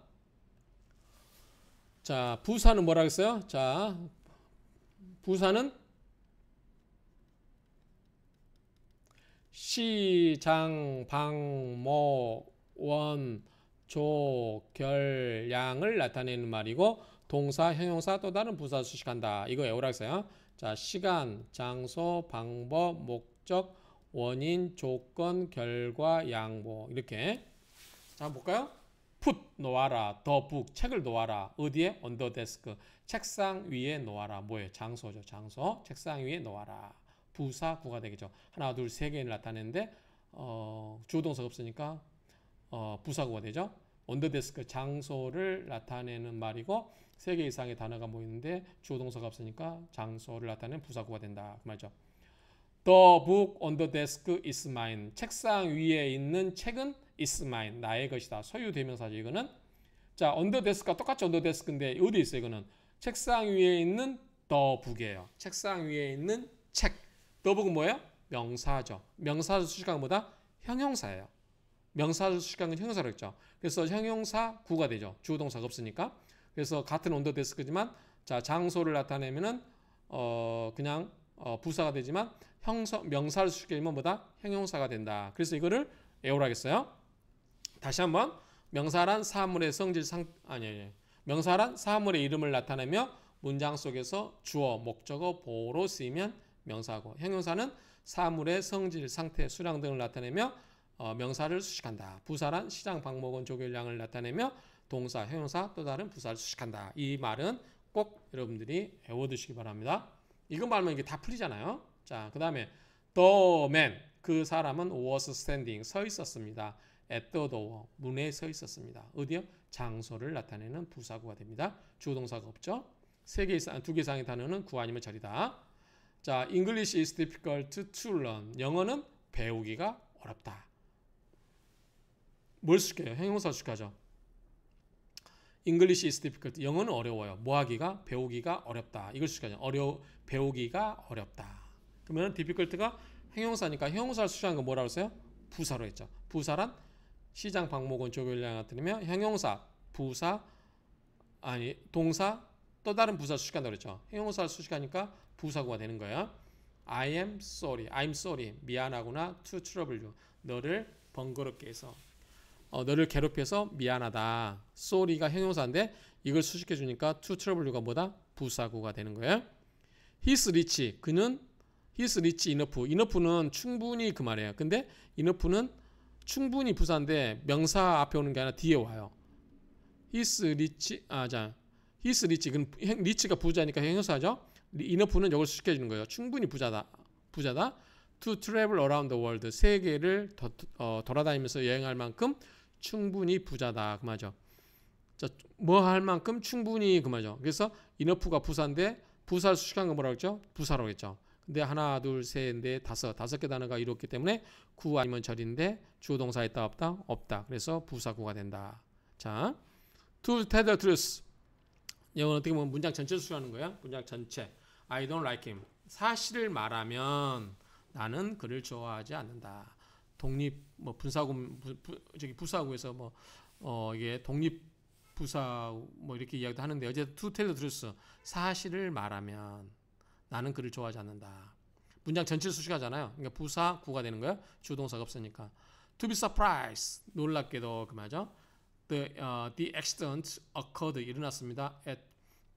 자, 부사는 뭐라 그랬어요? 자, 부사는 시장, 방, 모, 원, 조, 결, 양을 나타내는 말이고 동사, 형용사 또 다른 부사 수식한다. 이거 에오라 그어요 자, 시간, 장소, 방법, 목적, 원인, 조건, 결과, 양보 이렇게 자, 한번 볼까요? put 놓아라, the book 책을 놓아라. 어디에? on the desk 책상 위에 놓아라. 뭐예요? 장소죠. 장소. 책상 위에 놓아라. 부사구가 되겠죠. 하나, 둘, 세 개를 나타내는데 어, 주동사 없으니까 어, 부사구가 되죠. on the desk 장소를 나타내는 말이고 세 개 이상의 단어가 모이는데 주동사가 없으니까 장소를 나타내는 부사구가 된다. 그 말이죠. The book on the desk is mine. 책상 위에 있는 책은 is mine 나의 것이다. 소유 대명사죠. 이거는 자 언더데스크가 똑같이 언더데스크인데 어디 있어요? 이거는 책상 위에 있는 더 북이에요. 책상 위에 있는 책. 더 북은 뭐예요? 명사죠. 명사 수식어보다 형용사예요. 명사 수식어는 형용사로 했죠. 그래서 형용사 구가 되죠. 주동사가 없으니까. 그래서 같은 언더데스크지만 자 장소를 나타내면은 어 그냥 어 부사가 되지만 형사 명사를 수식하면 뭐다 형용사가 된다. 그래서 이거를 애호라겠어요. 다시 한번 명사란 사물의 성질 상 아니 아니 명사란 사물의 이름을 나타내며 문장 속에서 주어 목적어 보로 쓰이면 명사고 형용사는 사물의 성질 상태 수량 등을 나타내며 어, 명사를 수식한다. 부사란 시장 방목은 조결량을 나타내며 동사 형용사 또 다른 부사를 수식한다. 이 말은 꼭 여러분들이 외워두시기 바랍니다. 이건 말면 이게 다 풀리잖아요. 자, 그 다음에 t 맨그 사람은 was standing 서 있었습니다. 앱더더워 문에 서 있었습니다. 어디요? 장소를 나타내는 부사구가 됩니다. 주동사가 없죠. 세개 이상 두개 이상의 단어는 구아 니면 절이다. 자, English is difficult to learn. 영어는 배우기가 어렵다. 뭘 숙여요? 형용사 숙여죠. English is difficult. 영어는 어려워요. 뭐하기가 배우기가 어렵다. 이걸 숙여요. 어려 배우기가 어렵다. 그러면 difficult가 형용사니까 형용사를 수식한 거 뭐라고 했어요? 부사로 했죠. 부사란 시장 방목은 조별량을 들으면 형용사, 부사, 아니 동사, 또 다른 부사 수식한다 그랬죠. 형용사를 수식하니까 부사구가 되는 거예요. I am sorry, I'm sorry, 미안하구나, to trouble you, 너를 번거롭게 해서 어, 너를 괴롭혀서 미안하다. sorry가 형용사인데 이걸 수식해 주니까 to trouble you가 뭐다? 부사구가 되는 거예요. He's rich, 그는 he's rich enough, enough는 충분히 그 말이에요. 근데 enough는 충분히 부사인데 명사 앞에 오는 게 아니라 뒤에 와요. his rich 아 자. his rich 그 rich가 부자니까 형용사죠. e n o 는 이걸 수식 주는 거예요. 충분히 부자다. 부자다. to travel around the world 세계를 더, 어, 돌아다니면서 여행할 만큼 충분히 부자다. 그말죠뭐 할 만큼 충분히 그말죠 그래서 e n o 가 부사인데 부사를 수식한 거 뭐라고 했죠? 부사라 했죠. 근데 네, 하나, 둘, 셋, 넷, 네, 다섯, 다섯 개 단어가 이렇기 때문에 구 아니면 절인데 주어 동사 있다 없다? 없다. 그래서 부사구가 된다. 자, to tell the truth. 이건 어떻게 보면 문장 전체를 수하는 거야. 문장 전체. I don't like him. 사실을 말하면 나는 그를 좋아하지 않는다. 독립 뭐 분사구 부, 부, 저기 부사구에서 뭐 어 이게 독립 부사 뭐 이렇게 이야기도 하는데 어제 to tell the truth 사실을 말하면 나는 그를 좋아하지 않는다. 문장 전체 수식하잖아요. 그러니까 부사 구가 되는 거예요. 주동사가 없으니까. To be surprised. 놀랍게도 그말죠 The, uh, the accident occurred. 일어났습니다. At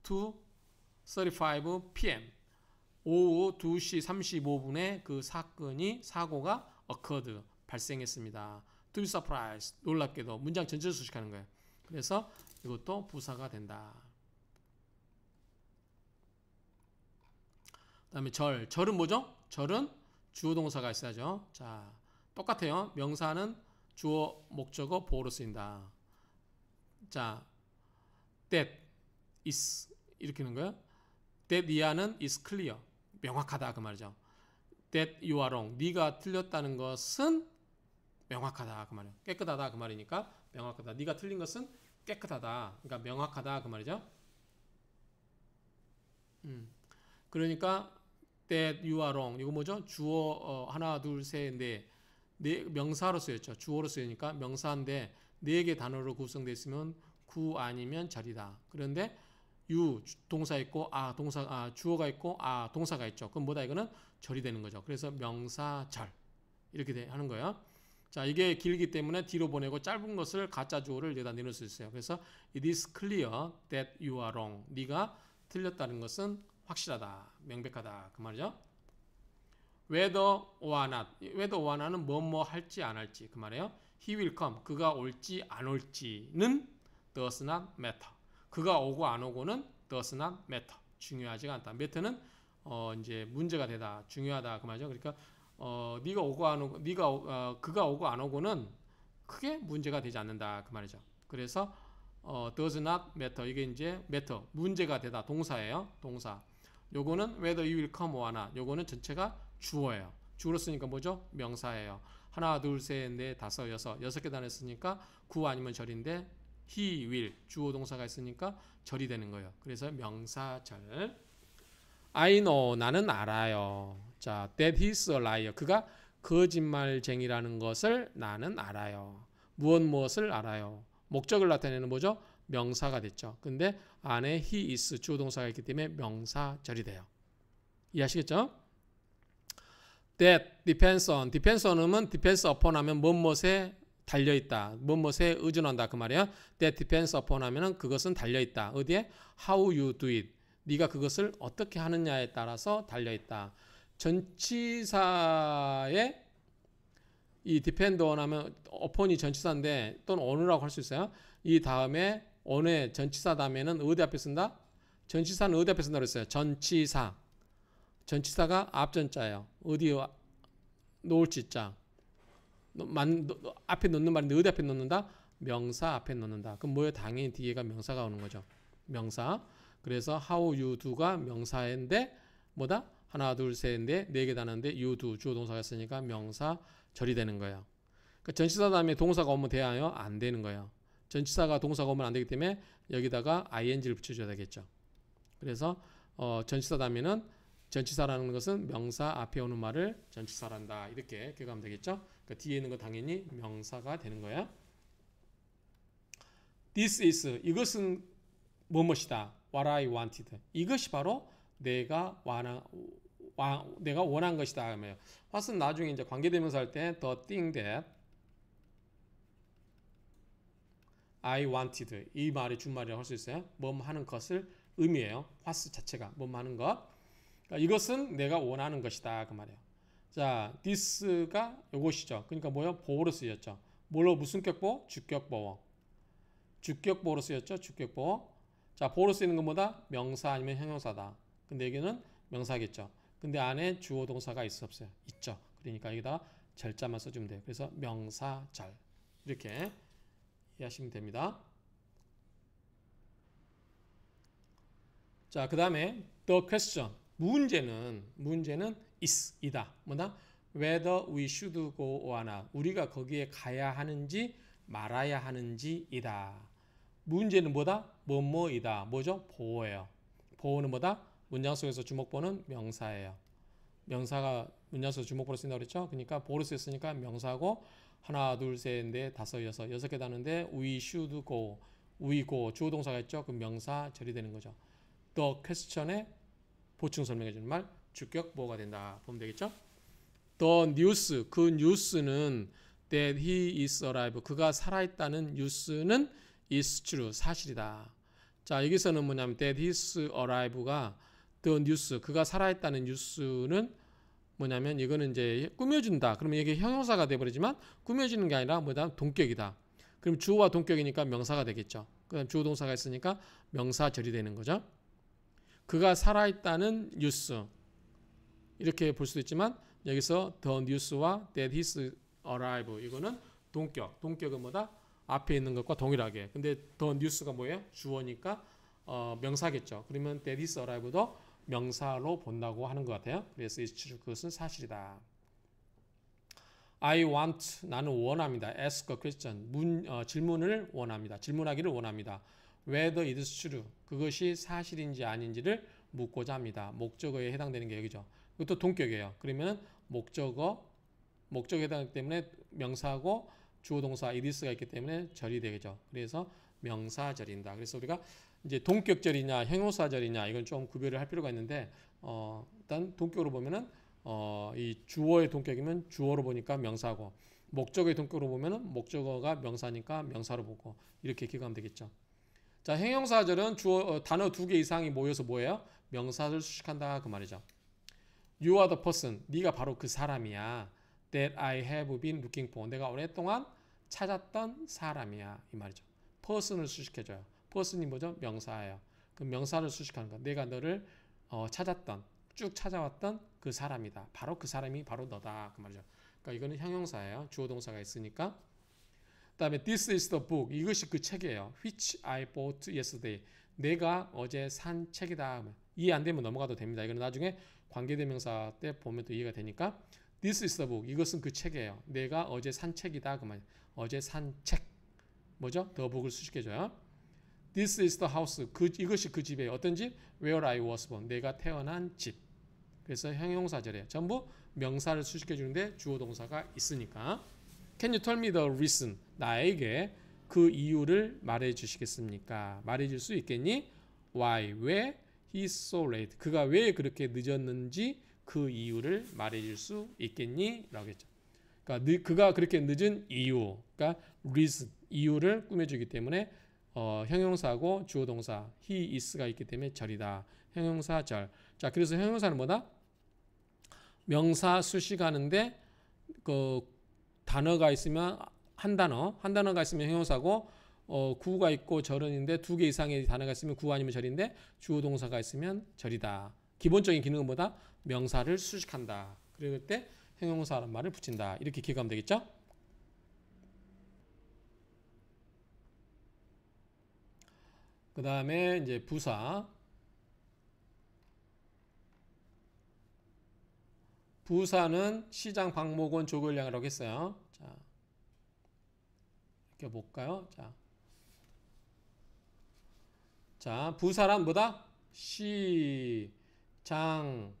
2:35 p.m. 오후 2시 35분에 그 사건이 사고가 occurred. 발생했습니다. To be surprised. 놀랍게도 문장 전체 수식하는 거예요. 그래서 이것도 부사가 된다. 다음에 절. 절은 뭐죠? 절은 주어 동사가 있어야죠. 자, 똑같아요. 명사는 주어 목적어 보호로 쓰인다. 자, that is 이렇게 하는 거예요. that 이하는 is clear. 명확하다 그 말이죠. that you are wrong. 네가 틀렸다는 것은 명확하다 그 말이에요. 깨끗하다 그 말이니까 명확하다. 네가 틀린 것은 깨끗하다. 그러니까 명확하다 그 말이죠. 음. 그러니까 that you are wrong. 이거 뭐죠? 주어 어, 하나 둘셋넷 네, 명사로 쓰였죠. 주어로 쓰니까 명사인데 네 개 단어로 구성되어 있으면 구 아니면 자리다. 그런데 유 동사 있고 아 동사 아 주어가 있고 아 동사가 있죠. 그럼 뭐다 이거는 절이 되는 거죠. 그래서 명사절 이렇게 되, 하는 거예요. 자 이게 길기 때문에 뒤로 보내고 짧은 것을 가짜 주어를 내다 내놓을 수 있어요. 그래서 it is clear that you are wrong. 네가 틀렸다는 것은 확실하다, 명백하다 그 말이죠. whether or not, whether or not은 뭐뭐 뭐 할지 안 할지 그 말이에요. he will come, 그가 올지 안 올지는 does not matter. 그가 오고 안 오고는 does not matter. 중요하지 않다. matter는 어 이제 문제가 되다, 중요하다 그 말이죠. 그러니까 어 네가 오고 안 오고, 네가 어, 그가 오고 안 오고는 크게 문제가 되지 않는다 그 말이죠. 그래서 어, does not matter 이게 이제 matter 문제가 되다 동사예요. 동사. 요거는 whether you will come 하나 요거는 전체가 주어예요. 주로 쓰니까 뭐죠? 명사예요. 하나, 둘, 셋, 넷, 다섯, 여섯. 여섯 개 단했으니까 구 아니면 절인데 he will 주어 동사가 있으니까 절이 되는 거예요. 그래서 명사절. I know 나는 알아요. 자, that h s a liar. 그가 거짓말쟁이라는 것을 나는 알아요. 무엇 무엇을 알아요. 목적을 나타내는 뭐죠? 명사가 됐죠. 근데 안에 he is 주 동사가 있기 때문에 명사절이 돼요. 이해하시겠죠? That depends on. depends on은 depends upon 하면 무엇에 달려있다. 무엇에 의존한다. 그 말이야. That depends upon 하면 그것은 달려있다. 어디에? How you do it. 네가 그것을 어떻게 하느냐에 따라서 달려있다. 전치사의 이 depend on 하면 upon이 전치사인데 또는 on이라고 할 수 있어요. 이 다음에 오늘 전치사 다음에는 어디 앞에 쓴다? 전치사는 어디 앞에 쓴다 그랬어요? 전치사. 전치사가 앞전자예요. 어디 놓을 짓자. 앞에 놓는 말인데 어디 앞에 놓는다? 명사 앞에 놓는다. 그럼 뭐예요? 당연히 뒤에가 명사가 오는 거죠. 명사. 그래서 how you do가 명사인데 뭐다? 하나 둘 셋인데 네개 다는데 you do 주어 동사가 있으니까 명사 절이 되는 거예요. 그러니까 전치사 다음에 동사가 오면 돼요안 되는 거예요. 전치사가 동사가 오면 안 되기 때문에 여기다가 ing를 붙여줘야 되겠죠. 그래서 어, 전치사 다음에는 전치사라는 것은 명사 앞에 오는 말을 전치사란다 이렇게 기억하면 되겠죠. 그 뒤에 있는 거 당연히 명사가 되는 거야. This is 이것은 무엇이다. What I wanted 이것이 바로 내가 원한 와, 내가 원한 것이다. 하면 what은 나중에 이제 관계대명사 할 때 the thing that I wanted 이 말이 준말이라고 할 수 있어요. 뭐 하는 것을 의미해요. 화스 자체가 뭐 하는 것. 그러니까 이것은 내가 원하는 것이다 그 말이에요. 자, this가 요것이죠. 그러니까 뭐요? 보어로 쓰였죠. 뭘로 무슨 격보? 주격보호 주격보어로 쓰였죠. 주격보호 자, 보어로 쓰이는 것보다 명사 아니면 형용사다. 근데 여기는 명사겠죠. 근데 안에 주어 동사가 있어 없어요? 있죠. 그러니까 여기다 절자만 써주면 돼요. 그래서 명사절 이렇게 이해하시면 됩니다. 자, 그 다음에 the question. 문제는 문제는 is 이다. 뭐다? whether we should go or not. 우리가 거기에 가야 하는지 말아야 하는지이다. 문제는 뭐다? 뭐뭐이다. 뭐죠? 보호예요. 보호는 뭐다? 문장 속에서 주목보는 명사예요. 명사가 문장 속에서 주목보로 쓴다고 그랬죠? 그러니까 보를 쓰였으니까 명사고 하나 둘 셋 넷 다섯 여섯 여섯 개 다는데 we should go we go 주어 동사가 있죠 그 명사 처리되는 거죠 the question에 보충 설명해 주는 말 주격 뭐가 된다 보면 되겠죠 the news 그 뉴스는 that he is alive 그가 살아있다는 뉴스는 is true 사실이다 자 여기서는 뭐냐면 that he is alive가 the news 그가 살아있다는 뉴스는 뭐냐면 이거는 이제 꾸며준다. 그러면 이게 형용사가 돼버리지만 꾸며지는 게 아니라 뭐다 동격이다. 그럼 주어와 동격이니까 명사가 되겠죠. 그다음 주어 동사가 있으니까 명사절이 되는 거죠. 그가 살아있다는 뉴스 이렇게 볼 수도 있지만 여기서 the news와 that his a r i v a 이거는 동격. 동격은 뭐다? 앞에 있는 것과 동일하게. 근데 the news가 뭐예요? 주어니까 어, 명사겠죠. 그러면 that his a r i v a 도 명사로 본다고 하는 것 같아요. 그래서 is true 그것은 사실이다. I want 나는 원합니다. ask a question 문, 어, 질문을 원합니다. 질문하기를 원합니다. whether it s true 그것이 사실인지 아닌지를 묻고자 합니다. 목적어에 해당되는 게 여기죠. 이것도 동격이에요. 그러면 목적어 목적에 해당하기 때문에 명사고 주어동사 it is가 있기 때문에 절이 되겠죠. 그래서 명사절인다. 그래서 우리가 이제 동격절이냐 형용사절이냐 이건 좀 구별을 할 필요가 있는데 어, 일단 동격으로 보면은 어, 이 주어의 동격이면 주어로 보니까 명사고 목적의 동격으로 보면은 목적어가 명사니까 명사로 보고 이렇게 기억하면 되겠죠. 자 형용사절은 주어 어, 단어 두 개 이상이 모여서 뭐예요? 명사를 수식한다 그 말이죠. You are the person. 네가 바로 그 사람이야. That I have been looking for. 내가 오랫동안 찾았던 사람이야 이 말이죠. Person을 수식해줘요. 버스는 뭐죠? 명사예요. 그 명사를 수식하는 거. 내가 너를 어, 찾았던 쭉 찾아왔던 그 사람이다. 바로 그 사람이 바로 너다. 그 말이죠. 그러니까 이거는 형용사예요. 주어 동사가 있으니까. 그다음에 this is the book. 이것이 그 책이에요. which I bought yesterday. 내가 어제 산 책이다. 이해 안 되면 넘어가도 됩니다. 이거는 나중에 관계대명사 때 보면 또 이해가 되니까 this is the book. 이것은 그 책이에요. 내가 어제 산 책이다. 그만. 어제 산 책. 뭐죠? the book을 수식해 줘요. This is the house. 그, 이것이 그 집이에요. 어떤 집? Where I was born. 내가 태어난 집. 그래서 형용사절에 전부 명사를 수식해 주는데 주어 동사가 있으니까. Can you tell me the reason? 나에게 그 이유를 말해 주시겠습니까? 말해 줄 수 있겠니? Why? 왜 he's so late? 그가 왜 그렇게 늦었는지 그 이유를 말해 줄 수 있겠니? 라고 했죠. 그러니까 그가 그렇게 늦은 이유, 그러니까 reason, 이유를 꾸며주기 때문에 어, 형용사고 주어 동사 he is가 있기 때문에 절이다. 형용사 절. 자, 그래서 형용사는 뭐다? 명사 수식하는데 그 단어가 있으면 한 단어, 한 단어가 있으면 형용사고 어, 구가 있고 절은인데 두 개 이상의 단어가 있으면 구 아니면 절인데 주어 동사가 있으면 절이다. 기본적인 기능은 뭐다? 명사를 수식한다. 그럴 때 형용사라는 말을 붙인다. 이렇게 기억하면 되겠죠? 그 다음에 이제 부사 부사는 시장 박목원 조결량이라고 했어요. 자, 이렇게 볼까요? 자, 자 부사란 뭐다? 시장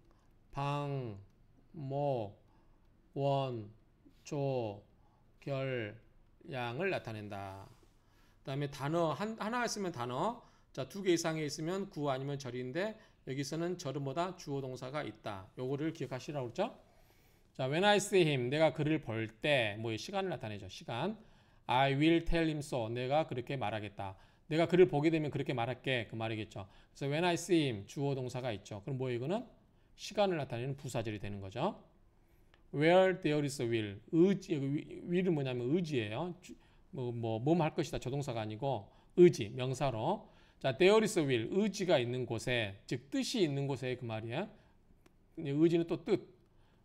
방목원 조결량을 나타낸다. 그다음에 단어 한 하나 있으면 단어. 자, 두 개 이상에 있으면 구 아니면 절인데 여기서는 절음보다 주어 동사가 있다. 요거를 기억하시라고 그랬죠? 자, when I see him 내가 그를 볼때뭐 시간을 나타내죠. 시간. I will tell him so. 내가 그렇게 말하겠다. 내가 그를 보게 되면 그렇게 말할게. 그 말이겠죠. 그래서 when I see him 주어 동사가 있죠. 그럼 뭐 이거는? 시간을 나타내는 부사절이 되는 거죠. where there is a will. 의지, will은 뭐냐면 의지예요. 뭐뭐할 것이다 조동사가 아니고 의지 명사로 자 there is will 의지가 있는 곳에 즉 뜻이 있는 곳에 그 말이야 의지는 또뜻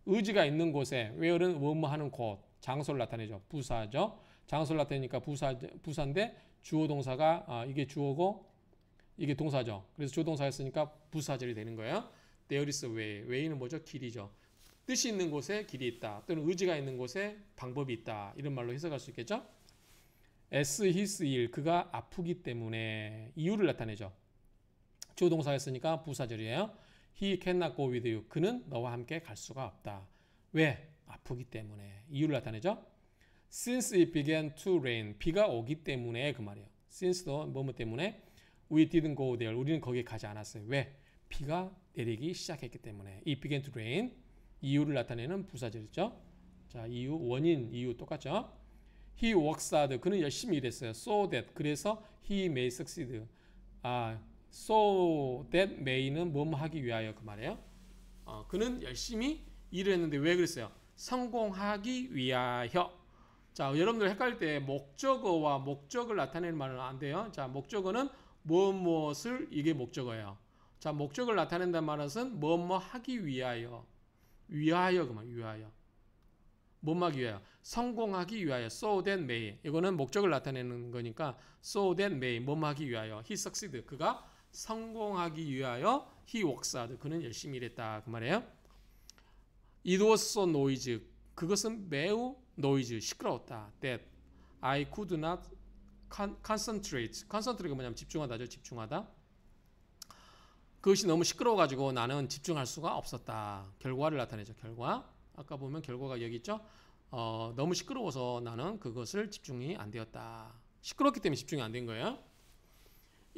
의지가 있는 곳에 where는 뭐뭐 하는 곳 장소를 나타내죠 부사죠 장소를 나타내니까 부사 부사인데 주어 동사가 아, 이게 주어고 이게 동사죠 그래서 주어 동사였으니까 부사절이 되는 거예요 there is way way는 뭐죠 길이죠 뜻이 있는 곳에 길이 있다 또는 의지가 있는 곳에 방법이 있다 이런 말로 해석할 수 있겠죠. as his 일 그가 아프기 때문에 이유를 나타내죠. 주 동사였으니까 부사절이에요. He cannot go with you. 그는 너와 함께 갈 수가 없다. 왜? 아프기 때문에 이유를 나타내죠. Since it began to rain. 비가 오기 때문에 그 말이에요. Since도 뭐뭐 때문에 We didn't go there. 우리는 거기 가지 않았어요. 왜? 비가 내리기 시작했기 때문에 It began to rain. 이유를 나타내는 부사절이죠. 자, 이유, 원인, 이유 똑같죠. He works hard. 그는 열심히 일했어요. So that. 그래서 he may succeed. 아, so that may는 뭐 하기 위하여 그 말이에요. 어, 그는 열심히 일을 했는데 왜 그랬어요? 성공하기 위하여. 자, 여러분들 헷갈릴 때 목적어와 목적을 나타내는 말은 안 돼요. 자, 목적어는 무엇 무엇을 이게 목적어예요. 자, 목적을 나타낸다는 말은 무엇 무 하기 위하여. 위하여 그만 위하여. 못막기 위하여 성공하기 위하여 so that may 이거는 목적을 나타내는 거니까 so that may 못막기 위하여 he succeed 그가 성공하기 위하여 he works hard 그는 열심히 일했다 그 말이에요 it was so noisy 그것은 매우 noisy 시끄러웠다 that I could not concentrate concentrate가 뭐냐면 집중하다죠 집중하다 그것이 너무 시끄러워가지고 나는 집중할 수가 없었다 결과를 나타내죠 결과 아까 보면 결과가 여기 있죠. 어, 너무 시끄러워서 나는 그것을 집중이 안 되었다. 시끄럽기 때문에 집중이 안 된 거예요.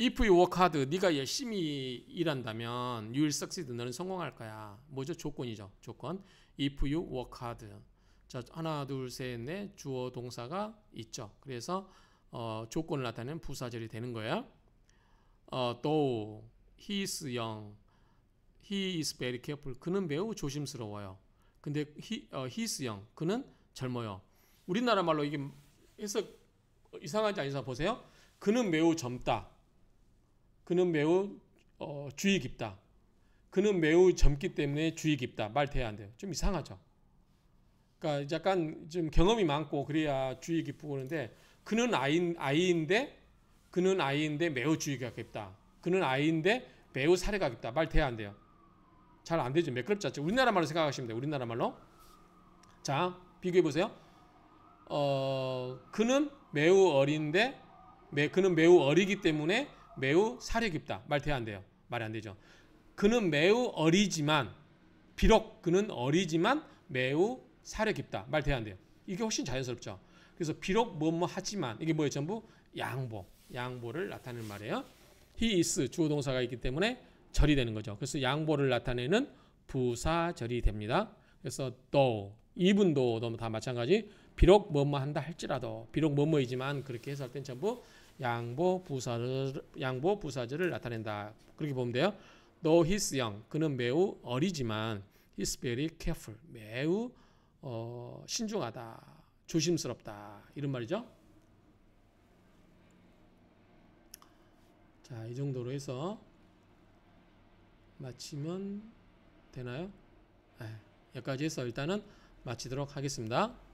If you work hard, 네가 열심히 일한다면 you'll succeed, 너는 성공할 거야. 뭐죠? 조건이죠. 조건. If you work hard. 자, 하나, 둘, 셋, 넷 주어 동사가 있죠. 그래서 어, 조건을 나타내는 부사절이 되는 거예요. 어, though he is young, he is very careful. 그는 매우 조심스러워요. 근데 히, 어, h 그는 젊어요. 우리나라 말로 이게 해석 이상하지 않으사 보세요. 그는 매우 젊다. 그는 매우 어, 주의 깊다. 그는 매우 젊기 때문에 주의 깊다. 말 돼야 안 돼요. 좀 이상하죠. 그러니까 약간 좀 경험이 많고 그래야 주의 깊고 그러는데 그는 아이, 아이인데 그는 아이인데 매우 주의가 깊다. 그는 아이인데 매우 사례가 깊다. 말 돼야 안 돼요. 잘안 되죠. 매끄럽지 않죠. 우리나라 말로 생각하시면 돼요. 우리나라 말로. 자, 비교해 보세요. 어, 그는 매우 어린데, 매, 그는 매우 어리기 때문에 매우 사려 깊다. 말 돼야 안 돼요. 말이 안 되죠. 그는 매우 어리지만, 비록 그는 어리지만 매우 사려 깊다. 말 돼야 안 돼요. 이게 훨씬 자연스럽죠. 그래서 비록 뭐뭐 뭐 하지만 이게 뭐예요? 전부 양보, 양보를 나타내는 말이에요. he is 주어 동사가 있기 때문에 절이 되는 거죠. 그래서 양보를 나타내는 부사절이 됩니다. 그래서 또 이분도 너무 다 마찬가지. 비록 뭐 뭐 한다 할지라도 비록 뭐뭐이지만 그렇게 해석할 땐 전부 양보 부사를 양보 부사절을 나타낸다. 그렇게 보면 돼요. t h o u he's young, 그는 매우 어리지만 he's very careful, 매우 어, 신중하다, 조심스럽다 이런 말이죠. 자, 이 정도로 해서 마치면 되나요? 네, 여기까지 해서 일단은 마치도록 하겠습니다.